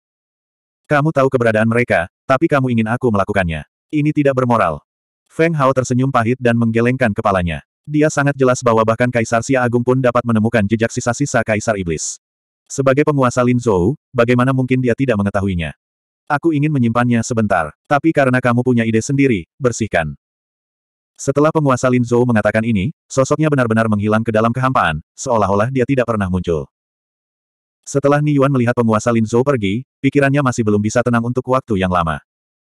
Kamu tahu keberadaan mereka, tapi kamu ingin aku melakukannya. Ini tidak bermoral. Feng Hao tersenyum pahit dan menggelengkan kepalanya. Dia sangat jelas bahwa bahkan Kaisar Xia Agung pun dapat menemukan jejak sisa-sisa Kaisar Iblis. Sebagai penguasa Lin Zhou, bagaimana mungkin dia tidak mengetahuinya? Aku ingin menyimpannya sebentar, tapi karena kamu punya ide sendiri, bersihkan. Setelah penguasa Lin Zhou mengatakan ini, sosoknya benar-benar menghilang ke dalam kehampaan, seolah-olah dia tidak pernah muncul. Setelah Ni Yuan melihat penguasa Lin Zhou pergi, pikirannya masih belum bisa tenang untuk waktu yang lama.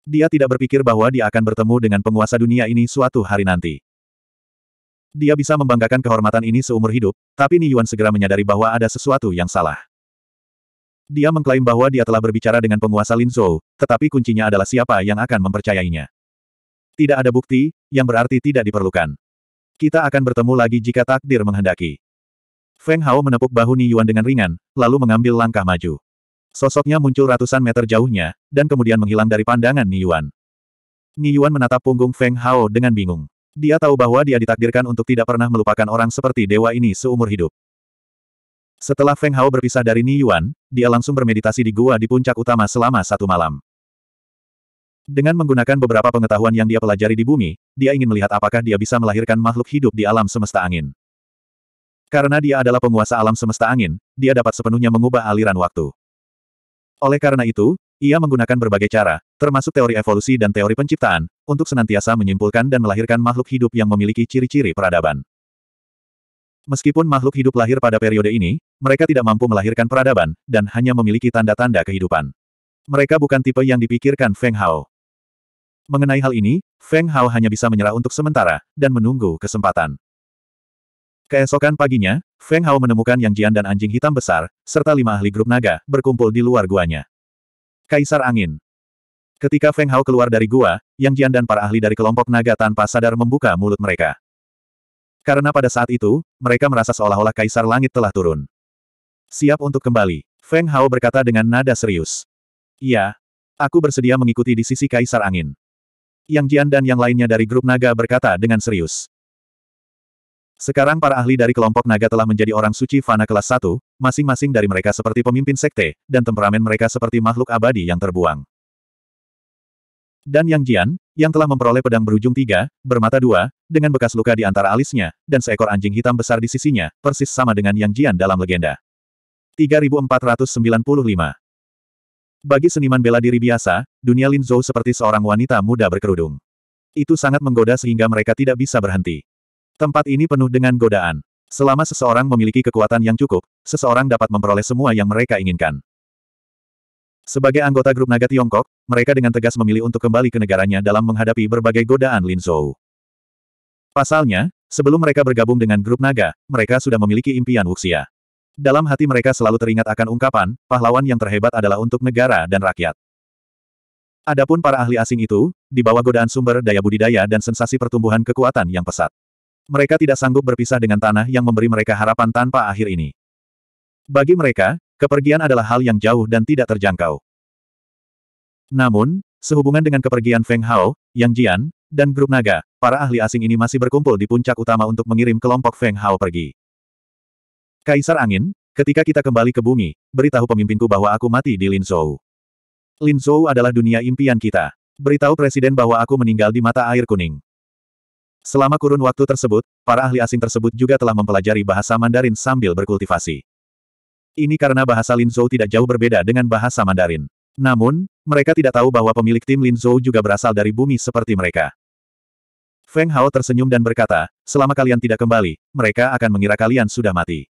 Dia tidak berpikir bahwa dia akan bertemu dengan penguasa dunia ini suatu hari nanti. Dia bisa membanggakan kehormatan ini seumur hidup, tapi Ni Yuan segera menyadari bahwa ada sesuatu yang salah. Dia mengklaim bahwa dia telah berbicara dengan penguasa Lin Zhou, tetapi kuncinya adalah siapa yang akan mempercayainya. Tidak ada bukti, yang berarti tidak diperlukan. Kita akan bertemu lagi jika takdir menghendaki. Feng Hao menepuk bahu Ni Yuan dengan ringan, lalu mengambil langkah maju. Sosoknya muncul ratusan meter jauhnya, dan kemudian menghilang dari pandangan Ni Yuan. Ni Yuan menatap punggung Feng Hao dengan bingung. Dia tahu bahwa dia ditakdirkan untuk tidak pernah melupakan orang seperti dewa ini seumur hidup. Setelah Feng Hao berpisah dari Ni Yuan, dia langsung bermeditasi di gua di puncak utama selama satu malam. Dengan menggunakan beberapa pengetahuan yang dia pelajari di bumi, dia ingin melihat apakah dia bisa melahirkan makhluk hidup di alam semesta angin. Karena dia adalah penguasa alam semesta angin, dia dapat sepenuhnya mengubah aliran waktu. Oleh karena itu, ia menggunakan berbagai cara, termasuk teori evolusi dan teori penciptaan, untuk senantiasa menyimpulkan dan melahirkan makhluk hidup yang memiliki ciri-ciri peradaban. Meskipun makhluk hidup lahir pada periode ini, mereka tidak mampu melahirkan peradaban, dan hanya memiliki tanda-tanda kehidupan. Mereka bukan tipe yang dipikirkan Feng Hao. Mengenai hal ini, Feng Hao hanya bisa menyerah untuk sementara, dan menunggu kesempatan. Keesokan paginya, Feng Hao menemukan Yang Jian dan anjing hitam besar, serta lima ahli grup naga, berkumpul di luar guanya. Kaisar Angin Ketika Feng Hao keluar dari gua, Yang Jian dan para ahli dari kelompok naga tanpa sadar membuka mulut mereka. Karena pada saat itu, mereka merasa seolah-olah Kaisar Langit telah turun. Siap untuk kembali, Feng Hao berkata dengan nada serius. Iya, aku bersedia mengikuti di sisi Kaisar Angin. Yang Jian dan yang lainnya dari grup naga berkata dengan serius. Sekarang para ahli dari kelompok naga telah menjadi orang suci fana kelas 1, masing-masing dari mereka seperti pemimpin sekte, dan temperamen mereka seperti makhluk abadi yang terbuang. Dan Yang Jian, yang telah memperoleh pedang berujung tiga, bermata dua, dengan bekas luka di antara alisnya, dan seekor anjing hitam besar di sisinya, persis sama dengan Yang Jian dalam legenda. 3495 bagi seniman bela diri biasa, dunia Lin Zhou seperti seorang wanita muda berkerudung. Itu sangat menggoda sehingga mereka tidak bisa berhenti. Tempat ini penuh dengan godaan. Selama seseorang memiliki kekuatan yang cukup, seseorang dapat memperoleh semua yang mereka inginkan. Sebagai anggota grup naga Tiongkok, mereka dengan tegas memilih untuk kembali ke negaranya dalam menghadapi berbagai godaan Lin Zhou. Pasalnya, sebelum mereka bergabung dengan grup naga, mereka sudah memiliki impian wuxia. Dalam hati mereka selalu teringat akan ungkapan, pahlawan yang terhebat adalah untuk negara dan rakyat. Adapun para ahli asing itu, di bawah godaan sumber daya budidaya dan sensasi pertumbuhan kekuatan yang pesat. Mereka tidak sanggup berpisah dengan tanah yang memberi mereka harapan tanpa akhir ini. Bagi mereka, kepergian adalah hal yang jauh dan tidak terjangkau. Namun, sehubungan dengan kepergian Feng Hao, Yang Jian, dan grup naga, para ahli asing ini masih berkumpul di puncak utama untuk mengirim kelompok Feng Hao pergi. Kaisar Angin, ketika kita kembali ke bumi, beritahu pemimpinku bahwa aku mati di Linzhou. Linzhou adalah dunia impian kita. Beritahu presiden bahwa aku meninggal di mata air kuning. Selama kurun waktu tersebut, para ahli asing tersebut juga telah mempelajari bahasa Mandarin sambil berkultivasi. Ini karena bahasa Linzhou tidak jauh berbeda dengan bahasa Mandarin. Namun, mereka tidak tahu bahwa pemilik tim Linzhou juga berasal dari bumi seperti mereka. Feng Hao tersenyum dan berkata, selama kalian tidak kembali, mereka akan mengira kalian sudah mati.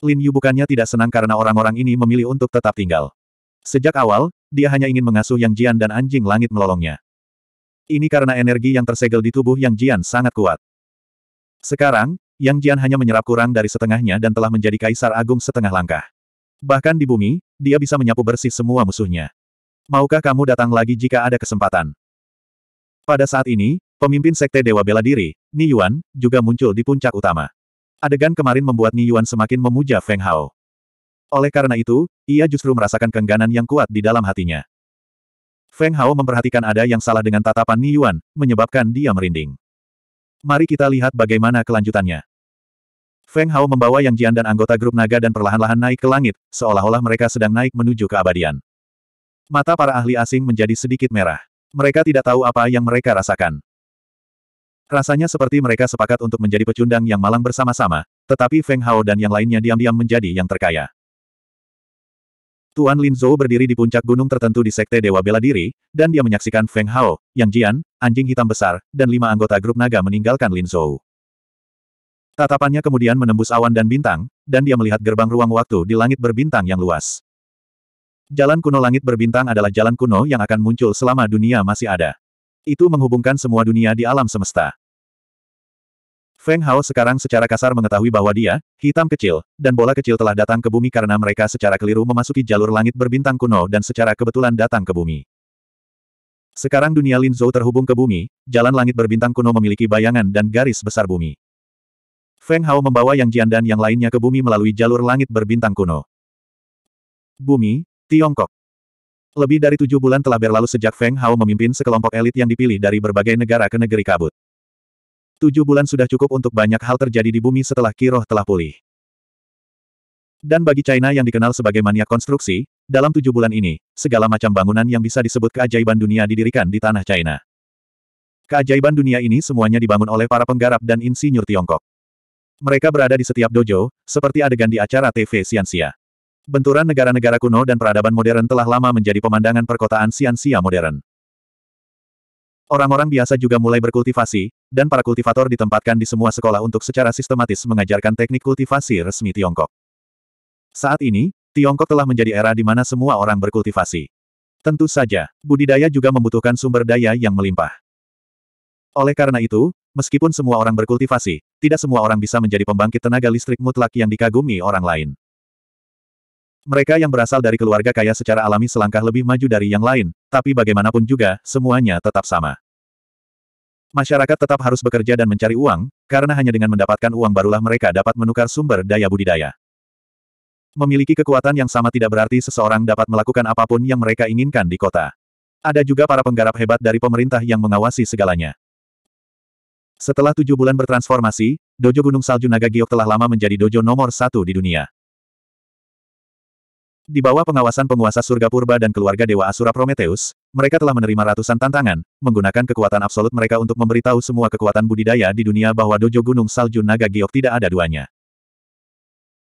Lin Yu bukannya tidak senang karena orang-orang ini memilih untuk tetap tinggal. Sejak awal, dia hanya ingin mengasuh Yang Jian dan anjing langit melolongnya. Ini karena energi yang tersegel di tubuh Yang Jian sangat kuat. Sekarang, Yang Jian hanya menyerap kurang dari setengahnya dan telah menjadi kaisar agung setengah langkah. Bahkan di bumi, dia bisa menyapu bersih semua musuhnya. Maukah kamu datang lagi jika ada kesempatan? Pada saat ini, pemimpin Sekte Dewa Bela Diri, Ni Yuan, juga muncul di puncak utama. Adegan kemarin membuat Ni Yuan semakin memuja Feng Hao. Oleh karena itu, ia justru merasakan kengganan yang kuat di dalam hatinya. Feng Hao memperhatikan ada yang salah dengan tatapan Ni Yuan, menyebabkan dia merinding. Mari kita lihat bagaimana kelanjutannya. Feng Hao membawa Yang Jian dan anggota grup naga dan perlahan-lahan naik ke langit, seolah-olah mereka sedang naik menuju keabadian. Mata para ahli asing menjadi sedikit merah. Mereka tidak tahu apa yang mereka rasakan. Rasanya seperti mereka sepakat untuk menjadi pecundang yang malang bersama-sama, tetapi Feng Hao dan yang lainnya diam-diam menjadi yang terkaya. Tuan Lin Zhou berdiri di puncak gunung tertentu di Sekte Dewa Bela Diri, dan dia menyaksikan Feng Hao, Yang Jian, anjing hitam besar, dan lima anggota grup naga meninggalkan Lin Zhou. Tatapannya kemudian menembus awan dan bintang, dan dia melihat gerbang ruang waktu di langit berbintang yang luas. Jalan kuno langit berbintang adalah jalan kuno yang akan muncul selama dunia masih ada. Itu menghubungkan semua dunia di alam semesta. Feng Hao sekarang secara kasar mengetahui bahwa dia, hitam kecil, dan bola kecil telah datang ke bumi karena mereka secara keliru memasuki jalur langit berbintang kuno dan secara kebetulan datang ke bumi. Sekarang dunia Lin Zhou terhubung ke bumi, jalan langit berbintang kuno memiliki bayangan dan garis besar bumi. Feng Hao membawa Yang Jian dan yang lainnya ke bumi melalui jalur langit berbintang kuno. Bumi, Tiongkok. Lebih dari tujuh bulan telah berlalu sejak Feng Hao memimpin sekelompok elit yang dipilih dari berbagai negara ke negeri kabut. Tujuh bulan sudah cukup untuk banyak hal terjadi di bumi setelah Kiroh telah pulih. Dan bagi China yang dikenal sebagai mania konstruksi, dalam tujuh bulan ini, segala macam bangunan yang bisa disebut keajaiban dunia didirikan di tanah China. Keajaiban dunia ini semuanya dibangun oleh para penggarap dan insinyur Tiongkok. Mereka berada di setiap dojo, seperti adegan di acara TV Siansia. Benturan negara-negara kuno dan peradaban modern telah lama menjadi pemandangan perkotaan Siansia modern. Orang-orang biasa juga mulai berkultivasi, dan para kultivator ditempatkan di semua sekolah untuk secara sistematis mengajarkan teknik kultivasi resmi Tiongkok. Saat ini, Tiongkok telah menjadi era di mana semua orang berkultivasi. Tentu saja, budidaya juga membutuhkan sumber daya yang melimpah. Oleh karena itu, meskipun semua orang berkultivasi, tidak semua orang bisa menjadi pembangkit tenaga listrik mutlak yang dikagumi orang lain. Mereka yang berasal dari keluarga kaya secara alami selangkah lebih maju dari yang lain, tapi bagaimanapun juga, semuanya tetap sama. Masyarakat tetap harus bekerja dan mencari uang, karena hanya dengan mendapatkan uang barulah mereka dapat menukar sumber daya budidaya. Memiliki kekuatan yang sama tidak berarti seseorang dapat melakukan apapun yang mereka inginkan di kota. Ada juga para penggarap hebat dari pemerintah yang mengawasi segalanya. Setelah tujuh bulan bertransformasi, Dojo Gunung Salju Naga Giok telah lama menjadi dojo nomor satu di dunia. Di bawah pengawasan penguasa surga purba dan keluarga Dewa Asura Prometheus, mereka telah menerima ratusan tantangan, menggunakan kekuatan absolut mereka untuk memberitahu semua kekuatan budidaya di dunia bahwa dojo Gunung Salju Naga Giok tidak ada duanya.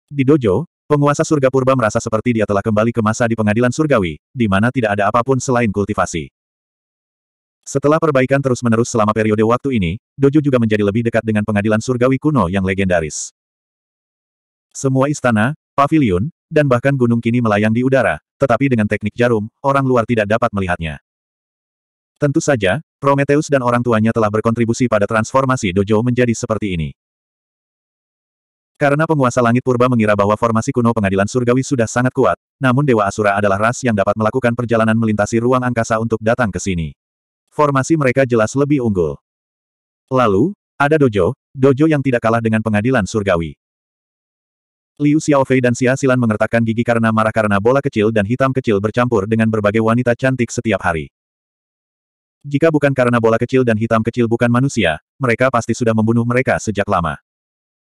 Di dojo, penguasa surga purba merasa seperti dia telah kembali ke masa di pengadilan surgawi, di mana tidak ada apapun selain kultivasi. Setelah perbaikan terus-menerus selama periode waktu ini, dojo juga menjadi lebih dekat dengan pengadilan surgawi kuno yang legendaris. Semua istana, pavilion, dan bahkan gunung kini melayang di udara, tetapi dengan teknik jarum, orang luar tidak dapat melihatnya. Tentu saja, Prometheus dan orang tuanya telah berkontribusi pada transformasi dojo menjadi seperti ini. Karena penguasa langit purba mengira bahwa formasi kuno pengadilan surgawi sudah sangat kuat, namun Dewa Asura adalah ras yang dapat melakukan perjalanan melintasi ruang angkasa untuk datang ke sini. Formasi mereka jelas lebih unggul. Lalu, ada dojo, dojo yang tidak kalah dengan pengadilan surgawi. Liu Xiaofei dan Xia Silan mengertakkan gigi karena marah karena bola kecil dan hitam kecil bercampur dengan berbagai wanita cantik setiap hari. Jika bukan karena bola kecil dan hitam kecil bukan manusia, mereka pasti sudah membunuh mereka sejak lama.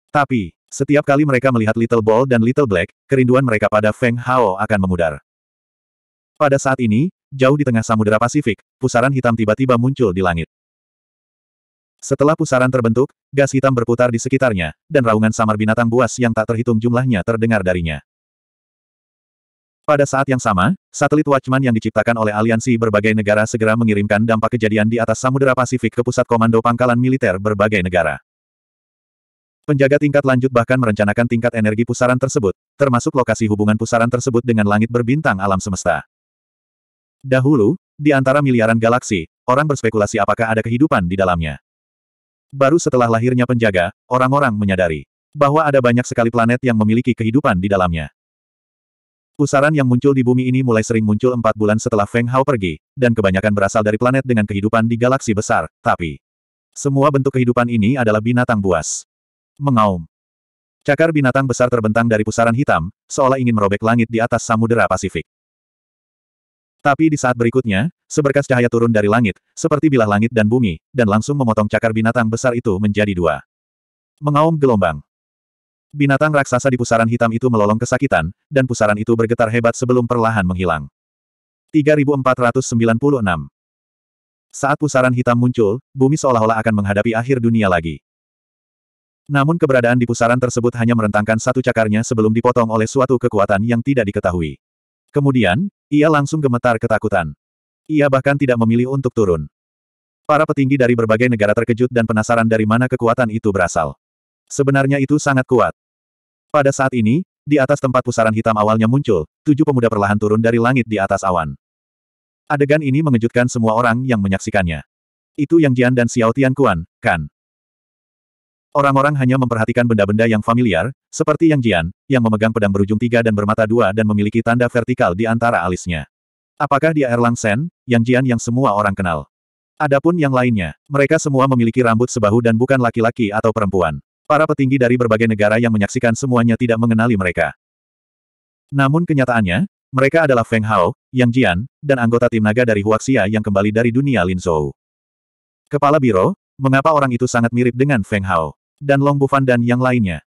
Tapi, setiap kali mereka melihat Little Ball dan Little Black, kerinduan mereka pada Feng Hao akan memudar. Pada saat ini, jauh di tengah samudera Pasifik, pusaran hitam tiba-tiba muncul di langit. Setelah pusaran terbentuk, gas hitam berputar di sekitarnya, dan raungan samar binatang buas yang tak terhitung jumlahnya terdengar darinya. Pada saat yang sama, satelit Watchman yang diciptakan oleh aliansi berbagai negara segera mengirimkan dampak kejadian di atas Samudera Pasifik ke pusat komando pangkalan militer berbagai negara. Penjaga tingkat lanjut bahkan merencanakan tingkat energi pusaran tersebut, termasuk lokasi hubungan pusaran tersebut dengan langit berbintang alam semesta. Dahulu, di antara miliaran galaksi, orang berspekulasi apakah ada kehidupan di dalamnya. Baru setelah lahirnya penjaga, orang-orang menyadari bahwa ada banyak sekali planet yang memiliki kehidupan di dalamnya. Pusaran yang muncul di bumi ini mulai sering muncul empat bulan setelah Feng Hao pergi, dan kebanyakan berasal dari planet dengan kehidupan di galaksi besar, tapi semua bentuk kehidupan ini adalah binatang buas. Mengaum. Cakar binatang besar terbentang dari pusaran hitam, seolah ingin merobek langit di atas samudera Pasifik. Tapi di saat berikutnya, seberkas cahaya turun dari langit, seperti bilah langit dan bumi, dan langsung memotong cakar binatang besar itu menjadi dua. Mengaum gelombang. Binatang raksasa di pusaran hitam itu melolong kesakitan, dan pusaran itu bergetar hebat sebelum perlahan menghilang. 3496 Saat pusaran hitam muncul, bumi seolah-olah akan menghadapi akhir dunia lagi. Namun keberadaan di pusaran tersebut hanya merentangkan satu cakarnya sebelum dipotong oleh suatu kekuatan yang tidak diketahui. Kemudian, ia langsung gemetar ketakutan. Ia bahkan tidak memilih untuk turun. Para petinggi dari berbagai negara terkejut dan penasaran dari mana kekuatan itu berasal. Sebenarnya itu sangat kuat. Pada saat ini, di atas tempat pusaran hitam awalnya muncul, tujuh pemuda perlahan turun dari langit di atas awan. Adegan ini mengejutkan semua orang yang menyaksikannya. Itu yang Jian dan Xiao Tian Kuan, kan? Orang-orang hanya memperhatikan benda-benda yang familiar, seperti Yang Jian, yang memegang pedang berujung tiga dan bermata dua dan memiliki tanda vertikal di antara alisnya. Apakah dia Erlang Sen, Yang Jian yang semua orang kenal? Adapun yang lainnya, mereka semua memiliki rambut sebahu dan bukan laki-laki atau perempuan. Para petinggi dari berbagai negara yang menyaksikan semuanya tidak mengenali mereka. Namun kenyataannya, mereka adalah Feng Hao, Yang Jian, dan anggota tim naga dari Huaxia yang kembali dari dunia Lin Zhou. Kepala Biro, mengapa orang itu sangat mirip dengan Feng Hao? dan Long Bufan dan yang lainnya.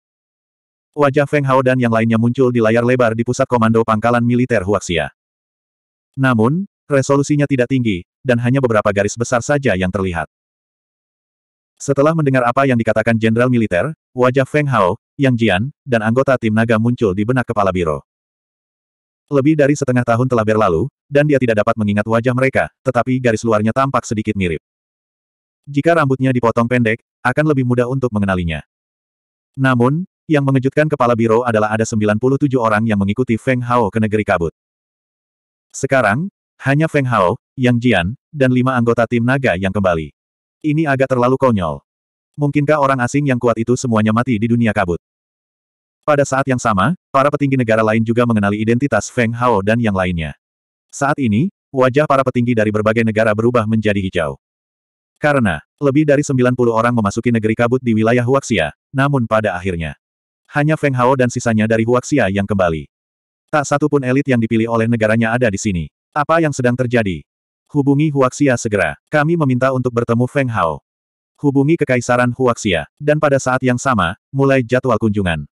Wajah Feng Hao dan yang lainnya muncul di layar lebar di pusat komando pangkalan militer Huaxia. Namun, resolusinya tidak tinggi, dan hanya beberapa garis besar saja yang terlihat. Setelah mendengar apa yang dikatakan jenderal militer, wajah Feng Hao, Yang Jian, dan anggota tim naga muncul di benak kepala biro. Lebih dari setengah tahun telah berlalu, dan dia tidak dapat mengingat wajah mereka, tetapi garis luarnya tampak sedikit mirip. Jika rambutnya dipotong pendek, akan lebih mudah untuk mengenalinya. Namun, yang mengejutkan kepala biro adalah ada 97 orang yang mengikuti Feng Hao ke negeri kabut. Sekarang, hanya Feng Hao, Yang Jian, dan lima anggota tim naga yang kembali. Ini agak terlalu konyol. Mungkinkah orang asing yang kuat itu semuanya mati di dunia kabut? Pada saat yang sama, para petinggi negara lain juga mengenali identitas Feng Hao dan yang lainnya. Saat ini, wajah para petinggi dari berbagai negara berubah menjadi hijau. Karena, lebih dari 90 orang memasuki negeri kabut di wilayah Huaxia, namun pada akhirnya, hanya Feng Hao dan sisanya dari Huaxia yang kembali. Tak satu pun elit yang dipilih oleh negaranya ada di sini. Apa yang sedang terjadi? Hubungi Huaxia segera. Kami meminta untuk bertemu Feng Hao. Hubungi Kekaisaran Huaxia, dan pada saat yang sama, mulai jadwal kunjungan.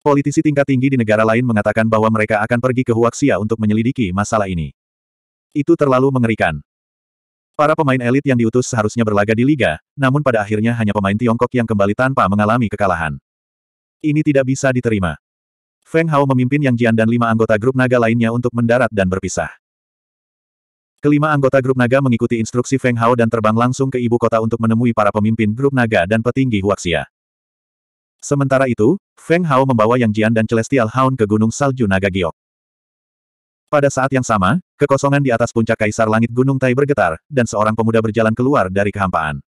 Politisi tingkat tinggi di negara lain mengatakan bahwa mereka akan pergi ke Huaxia untuk menyelidiki masalah ini. Itu terlalu mengerikan. Para pemain elit yang diutus seharusnya berlaga di liga, namun pada akhirnya hanya pemain Tiongkok yang kembali tanpa mengalami kekalahan. Ini tidak bisa diterima. Feng Hao memimpin Yang Jian dan lima anggota grup naga lainnya untuk mendarat dan berpisah. Kelima anggota grup naga mengikuti instruksi Feng Hao dan terbang langsung ke ibu kota untuk menemui para pemimpin grup naga dan petinggi Huaxia. Sementara itu, Feng Hao membawa Yang Jian dan Celestial Hound ke Gunung Salju Naga Giok. Pada saat yang sama, kekosongan di atas puncak Kaisar Langit Gunung Tai bergetar, dan seorang pemuda berjalan keluar dari kehampaan.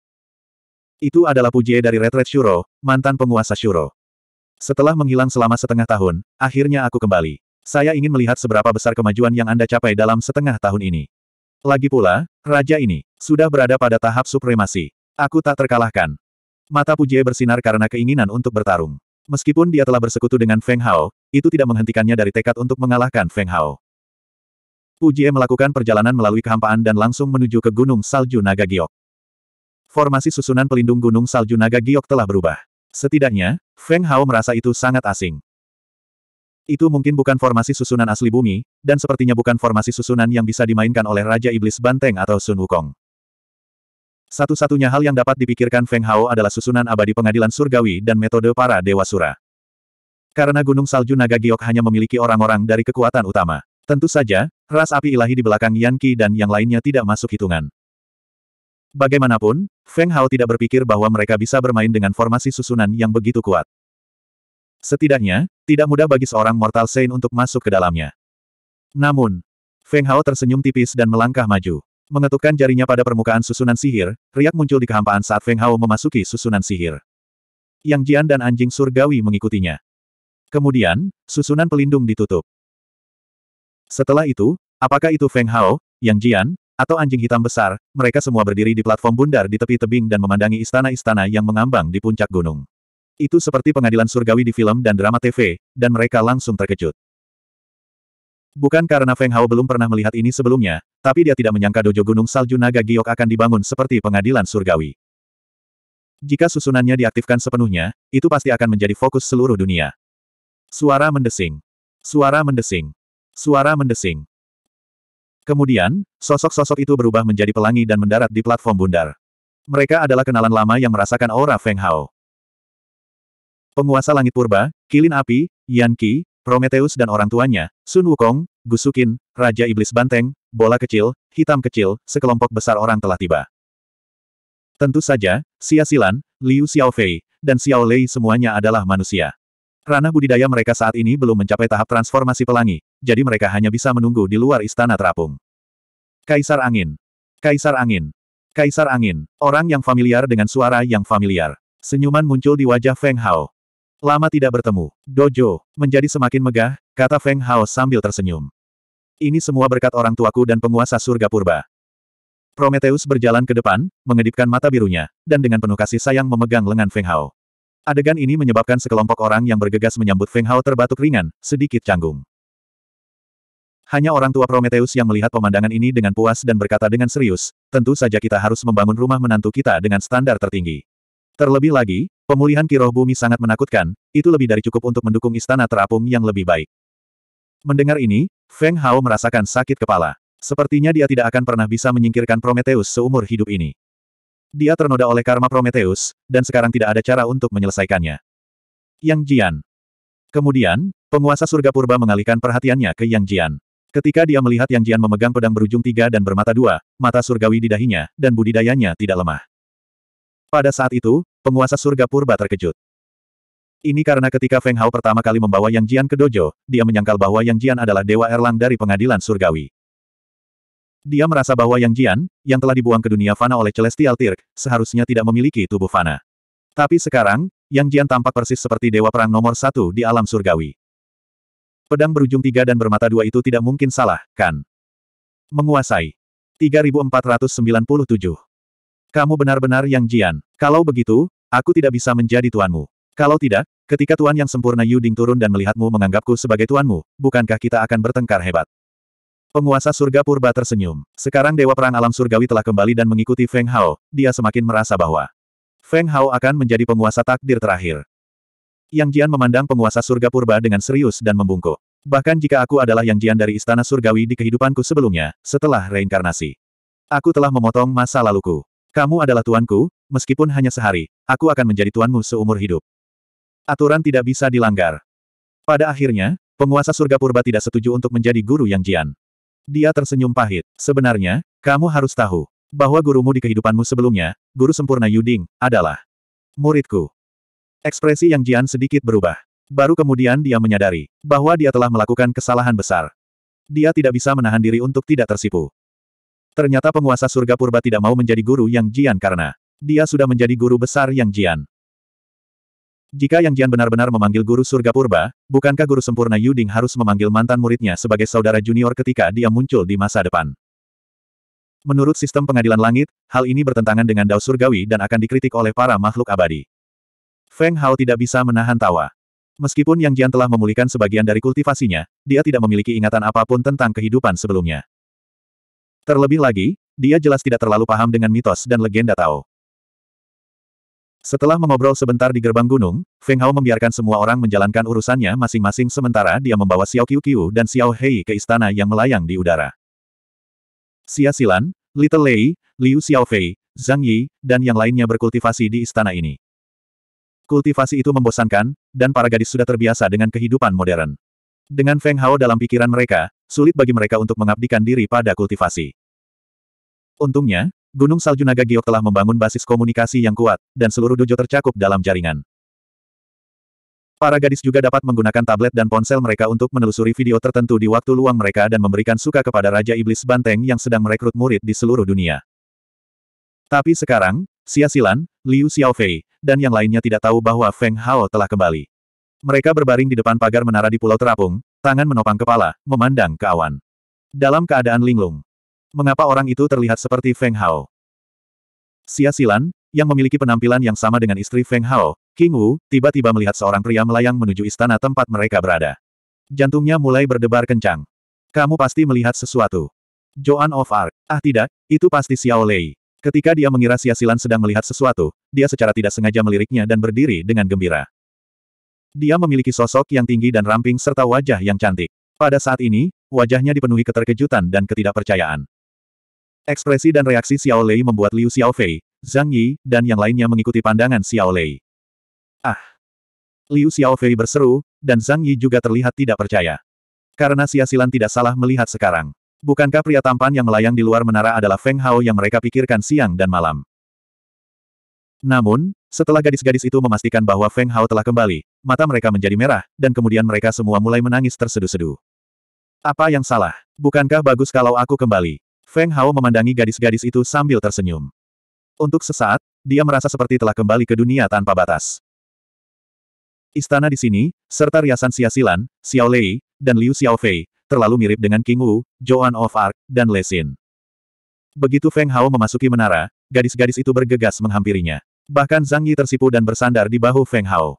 Itu adalah Pujie dari Retret Shuro, mantan penguasa Shuro. Setelah menghilang selama setengah tahun, akhirnya aku kembali. Saya ingin melihat seberapa besar kemajuan yang Anda capai dalam setengah tahun ini. Lagi pula, raja ini sudah berada pada tahap supremasi. Aku tak terkalahkan. Mata Pujie bersinar karena keinginan untuk bertarung. Meskipun dia telah bersekutu dengan Feng Hao, itu tidak menghentikannya dari tekad untuk mengalahkan Feng Hao. Ujie melakukan perjalanan melalui kehampaan dan langsung menuju ke Gunung Salju Naga Giok. Formasi susunan pelindung Gunung Salju Naga Giok telah berubah. Setidaknya, Feng Hao merasa itu sangat asing. Itu mungkin bukan formasi susunan asli bumi, dan sepertinya bukan formasi susunan yang bisa dimainkan oleh Raja Iblis Banteng atau Sun Wukong. Satu-satunya hal yang dapat dipikirkan Feng Hao adalah susunan abadi pengadilan surgawi dan metode para dewa sura. Karena Gunung Salju Naga Giok hanya memiliki orang-orang dari kekuatan utama. Tentu saja, ras api ilahi di belakang Yan Qi dan yang lainnya tidak masuk hitungan. Bagaimanapun, Feng Hao tidak berpikir bahwa mereka bisa bermain dengan formasi susunan yang begitu kuat. Setidaknya, tidak mudah bagi seorang Mortal Saint untuk masuk ke dalamnya. Namun, Feng Hao tersenyum tipis dan melangkah maju. Mengetukkan jarinya pada permukaan susunan sihir, riak muncul di kehampaan saat Feng Hao memasuki susunan sihir. Yang Jian dan anjing surgawi mengikutinya. Kemudian, susunan pelindung ditutup. Setelah itu, apakah itu Feng Hao, Yang Jian, atau anjing hitam besar, mereka semua berdiri di platform bundar di tepi tebing dan memandangi istana-istana yang mengambang di puncak gunung. Itu seperti pengadilan surgawi di film dan drama TV, dan mereka langsung terkejut. Bukan karena Feng Hao belum pernah melihat ini sebelumnya, tapi dia tidak menyangka dojo gunung salju naga giok akan dibangun seperti pengadilan surgawi. Jika susunannya diaktifkan sepenuhnya, itu pasti akan menjadi fokus seluruh dunia. Suara mendesing. Suara mendesing. Suara mendesing. Kemudian, sosok-sosok itu berubah menjadi pelangi dan mendarat di platform bundar. Mereka adalah kenalan lama yang merasakan aura Feng Hao. Penguasa Langit Purba, Kilin Api, Yan Qi, Prometheus dan orang tuanya, Sun Wukong, Gusukin, Raja Iblis Banteng, Bola Kecil, Hitam Kecil, sekelompok besar orang telah tiba. Tentu saja, Xia Silan, Liu Xiaofei, dan Xiao Lei semuanya adalah manusia. Ranah budidaya mereka saat ini belum mencapai tahap transformasi pelangi, jadi mereka hanya bisa menunggu di luar istana terapung. Kaisar Angin. Kaisar Angin. Kaisar Angin, orang yang familiar dengan suara yang familiar. Senyuman muncul di wajah Feng Hao. Lama tidak bertemu, dojo, menjadi semakin megah, kata Feng Hao sambil tersenyum. Ini semua berkat orang tuaku dan penguasa surga purba. Prometheus berjalan ke depan, mengedipkan mata birunya, dan dengan penuh kasih sayang memegang lengan Feng Hao. Adegan ini menyebabkan sekelompok orang yang bergegas menyambut Feng Hao terbatuk ringan, sedikit canggung. Hanya orang tua Prometheus yang melihat pemandangan ini dengan puas dan berkata dengan serius, tentu saja kita harus membangun rumah menantu kita dengan standar tertinggi. Terlebih lagi, pemulihan kiroh bumi sangat menakutkan, itu lebih dari cukup untuk mendukung istana terapung yang lebih baik. Mendengar ini, Feng Hao merasakan sakit kepala. Sepertinya dia tidak akan pernah bisa menyingkirkan Prometheus seumur hidup ini. Dia ternoda oleh karma Prometheus, dan sekarang tidak ada cara untuk menyelesaikannya. Yang Jian. Kemudian, penguasa surga purba mengalihkan perhatiannya ke Yang Jian. Ketika dia melihat Yang Jian memegang pedang berujung tiga dan bermata dua, mata surgawi di dahinya, dan budidayanya tidak lemah. Pada saat itu, penguasa surga purba terkejut. Ini karena ketika Feng Hao pertama kali membawa Yang Jian ke dojo, dia menyangkal bahwa Yang Jian adalah dewa erlang dari pengadilan surgawi. Dia merasa bahwa Yang Jian, yang telah dibuang ke dunia fana oleh Celestial Tirk, seharusnya tidak memiliki tubuh fana. Tapi sekarang, Yang Jian tampak persis seperti dewa perang nomor satu di alam surgawi. Pedang berujung tiga dan bermata dua itu tidak mungkin salah, kan? Menguasai. 3497. Kamu benar-benar Yang Jian. Kalau begitu, aku tidak bisa menjadi tuanmu. Kalau tidak, ketika tuan yang sempurna Yuding turun dan melihatmu menganggapku sebagai tuanmu, bukankah kita akan bertengkar hebat? Penguasa surga purba tersenyum. Sekarang Dewa Perang Alam Surgawi telah kembali dan mengikuti Feng Hao, dia semakin merasa bahwa Feng Hao akan menjadi penguasa takdir terakhir. Yang Jian memandang penguasa surga purba dengan serius dan membungkuk. Bahkan jika aku adalah Yang Jian dari Istana Surgawi di kehidupanku sebelumnya, setelah reinkarnasi. Aku telah memotong masa laluku. Kamu adalah tuanku, meskipun hanya sehari, aku akan menjadi tuanmu seumur hidup. Aturan tidak bisa dilanggar. Pada akhirnya, penguasa surga purba tidak setuju untuk menjadi guru Yang Jian. Dia tersenyum pahit. Sebenarnya, kamu harus tahu bahwa gurumu di kehidupanmu sebelumnya, guru sempurna Yuding, adalah muridku. Ekspresi Yang Jian sedikit berubah. Baru kemudian dia menyadari bahwa dia telah melakukan kesalahan besar. Dia tidak bisa menahan diri untuk tidak tersipu. Ternyata penguasa surga purba tidak mau menjadi guru Yang Jian karena dia sudah menjadi guru besar Yang Jian. Jika Yang Jian benar-benar memanggil guru surga purba, bukankah guru sempurna Yuding harus memanggil mantan muridnya sebagai saudara junior ketika dia muncul di masa depan? Menurut sistem pengadilan langit, hal ini bertentangan dengan dao surgawi dan akan dikritik oleh para makhluk abadi. Feng Hao tidak bisa menahan tawa. Meskipun Yang Jian telah memulihkan sebagian dari kultivasinya, dia tidak memiliki ingatan apapun tentang kehidupan sebelumnya. Terlebih lagi, dia jelas tidak terlalu paham dengan mitos dan legenda Tao. Setelah mengobrol sebentar di gerbang gunung, Feng Hao membiarkan semua orang menjalankan urusannya masing-masing sementara dia membawa Xiao Qiu dan Xiao Hei ke istana yang melayang di udara. Xia Silan, Little Lei, Liu Xiao Fei, Zhang Yi, dan yang lainnya berkultivasi di istana ini. Kultivasi itu membosankan, dan para gadis sudah terbiasa dengan kehidupan modern. Dengan Feng Hao dalam pikiran mereka, sulit bagi mereka untuk mengabdikan diri pada kultivasi. Untungnya, Gunung Salju Naga Giok telah membangun basis komunikasi yang kuat, dan seluruh dojo tercakup dalam jaringan. Para gadis juga dapat menggunakan tablet dan ponsel mereka untuk menelusuri video tertentu di waktu luang mereka dan memberikan suka kepada Raja Iblis Banteng yang sedang merekrut murid di seluruh dunia. Tapi sekarang, Xia Silan, Liu Xiaofei, dan yang lainnya tidak tahu bahwa Feng Hao telah kembali. Mereka berbaring di depan pagar menara di Pulau Terapung, tangan menopang kepala, memandang ke awan. Dalam keadaan linglung, Mengapa orang itu terlihat seperti Feng Hao? Xia Silan, yang memiliki penampilan yang sama dengan istri Feng Hao, King Wu, tiba-tiba melihat seorang pria melayang menuju istana tempat mereka berada. Jantungnya mulai berdebar kencang. Kamu pasti melihat sesuatu. Joan of Arc. Ah tidak, itu pasti Xiao Lei. Ketika dia mengira Xia Silan sedang melihat sesuatu, dia secara tidak sengaja meliriknya dan berdiri dengan gembira. Dia memiliki sosok yang tinggi dan ramping serta wajah yang cantik. Pada saat ini, wajahnya dipenuhi keterkejutan dan ketidakpercayaan. Ekspresi dan reaksi Xiao Lei membuat Liu Xiaofei, Zhang Yi, dan yang lainnya mengikuti pandangan Xiao Lei. Ah! Liu Xiaofei berseru, dan Zhang Yi juga terlihat tidak percaya. Karena Silan tidak salah melihat sekarang. Bukankah pria tampan yang melayang di luar menara adalah Feng Hao yang mereka pikirkan siang dan malam? Namun, setelah gadis-gadis itu memastikan bahwa Feng Hao telah kembali, mata mereka menjadi merah, dan kemudian mereka semua mulai menangis terseduh-seduh. Apa yang salah? Bukankah bagus kalau aku kembali? Feng Hao memandangi gadis-gadis itu sambil tersenyum. Untuk sesaat, dia merasa seperti telah kembali ke dunia tanpa batas. Istana di sini, serta riasan Siasilan, Xiao Lei, dan Liu Xiaofei, terlalu mirip dengan King Wu, Joan of Arc, dan Le Xin. Begitu Feng Hao memasuki menara, gadis-gadis itu bergegas menghampirinya. Bahkan Zhang Yi tersipu dan bersandar di bahu Feng Hao.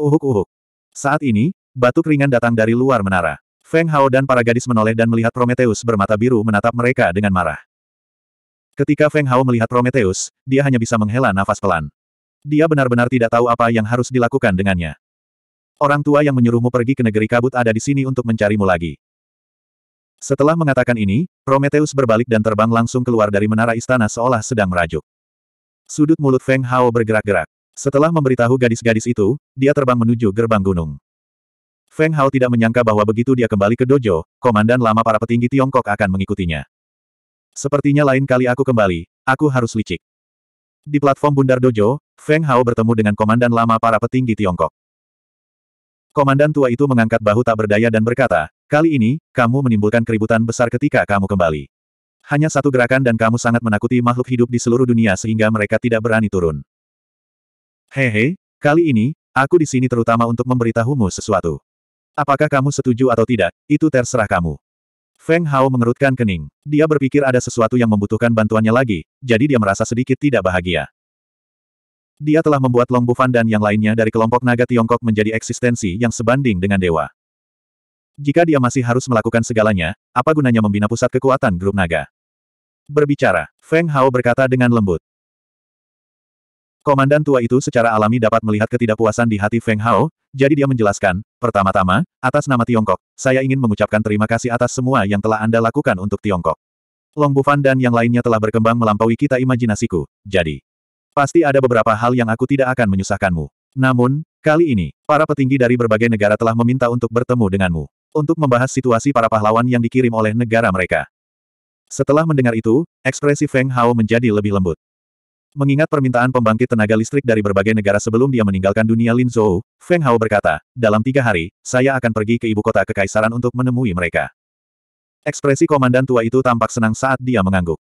Uhuk-uhuk. Saat ini, batuk ringan datang dari luar menara. Feng Hao dan para gadis menoleh dan melihat Prometheus bermata biru menatap mereka dengan marah. Ketika Feng Hao melihat Prometheus, dia hanya bisa menghela nafas pelan. Dia benar-benar tidak tahu apa yang harus dilakukan dengannya. Orang tua yang menyuruhmu pergi ke negeri kabut ada di sini untuk mencarimu lagi. Setelah mengatakan ini, Prometheus berbalik dan terbang langsung keluar dari menara istana seolah sedang merajuk. Sudut mulut Feng Hao bergerak-gerak. Setelah memberitahu gadis-gadis itu, dia terbang menuju gerbang gunung. Feng Hao tidak menyangka bahwa begitu dia kembali ke dojo, komandan lama para petinggi Tiongkok akan mengikutinya. Sepertinya lain kali aku kembali, aku harus licik. Di platform bundar dojo, Feng Hao bertemu dengan komandan lama para petinggi Tiongkok. Komandan tua itu mengangkat bahu tak berdaya dan berkata, kali ini, kamu menimbulkan keributan besar ketika kamu kembali. Hanya satu gerakan dan kamu sangat menakuti makhluk hidup di seluruh dunia sehingga mereka tidak berani turun. Hehe, kali ini, aku di sini terutama untuk memberitahumu sesuatu. Apakah kamu setuju atau tidak, itu terserah kamu. Feng Hao mengerutkan kening. Dia berpikir ada sesuatu yang membutuhkan bantuannya lagi, jadi dia merasa sedikit tidak bahagia. Dia telah membuat Long Bufan dan yang lainnya dari kelompok naga Tiongkok menjadi eksistensi yang sebanding dengan dewa. Jika dia masih harus melakukan segalanya, apa gunanya membina pusat kekuatan grup naga? Berbicara, Feng Hao berkata dengan lembut. Komandan tua itu secara alami dapat melihat ketidakpuasan di hati Feng Hao, jadi dia menjelaskan, pertama-tama, atas nama Tiongkok, saya ingin mengucapkan terima kasih atas semua yang telah Anda lakukan untuk Tiongkok. Long Bufan dan yang lainnya telah berkembang melampaui kita imajinasiku, jadi. Pasti ada beberapa hal yang aku tidak akan menyusahkanmu. Namun, kali ini, para petinggi dari berbagai negara telah meminta untuk bertemu denganmu. Untuk membahas situasi para pahlawan yang dikirim oleh negara mereka. Setelah mendengar itu, ekspresi Feng Hao menjadi lebih lembut. Mengingat permintaan pembangkit tenaga listrik dari berbagai negara sebelum dia meninggalkan dunia Lin Zhou, Feng Hao berkata, dalam tiga hari, saya akan pergi ke ibu kota kekaisaran untuk menemui mereka. Ekspresi komandan tua itu tampak senang saat dia mengangguk.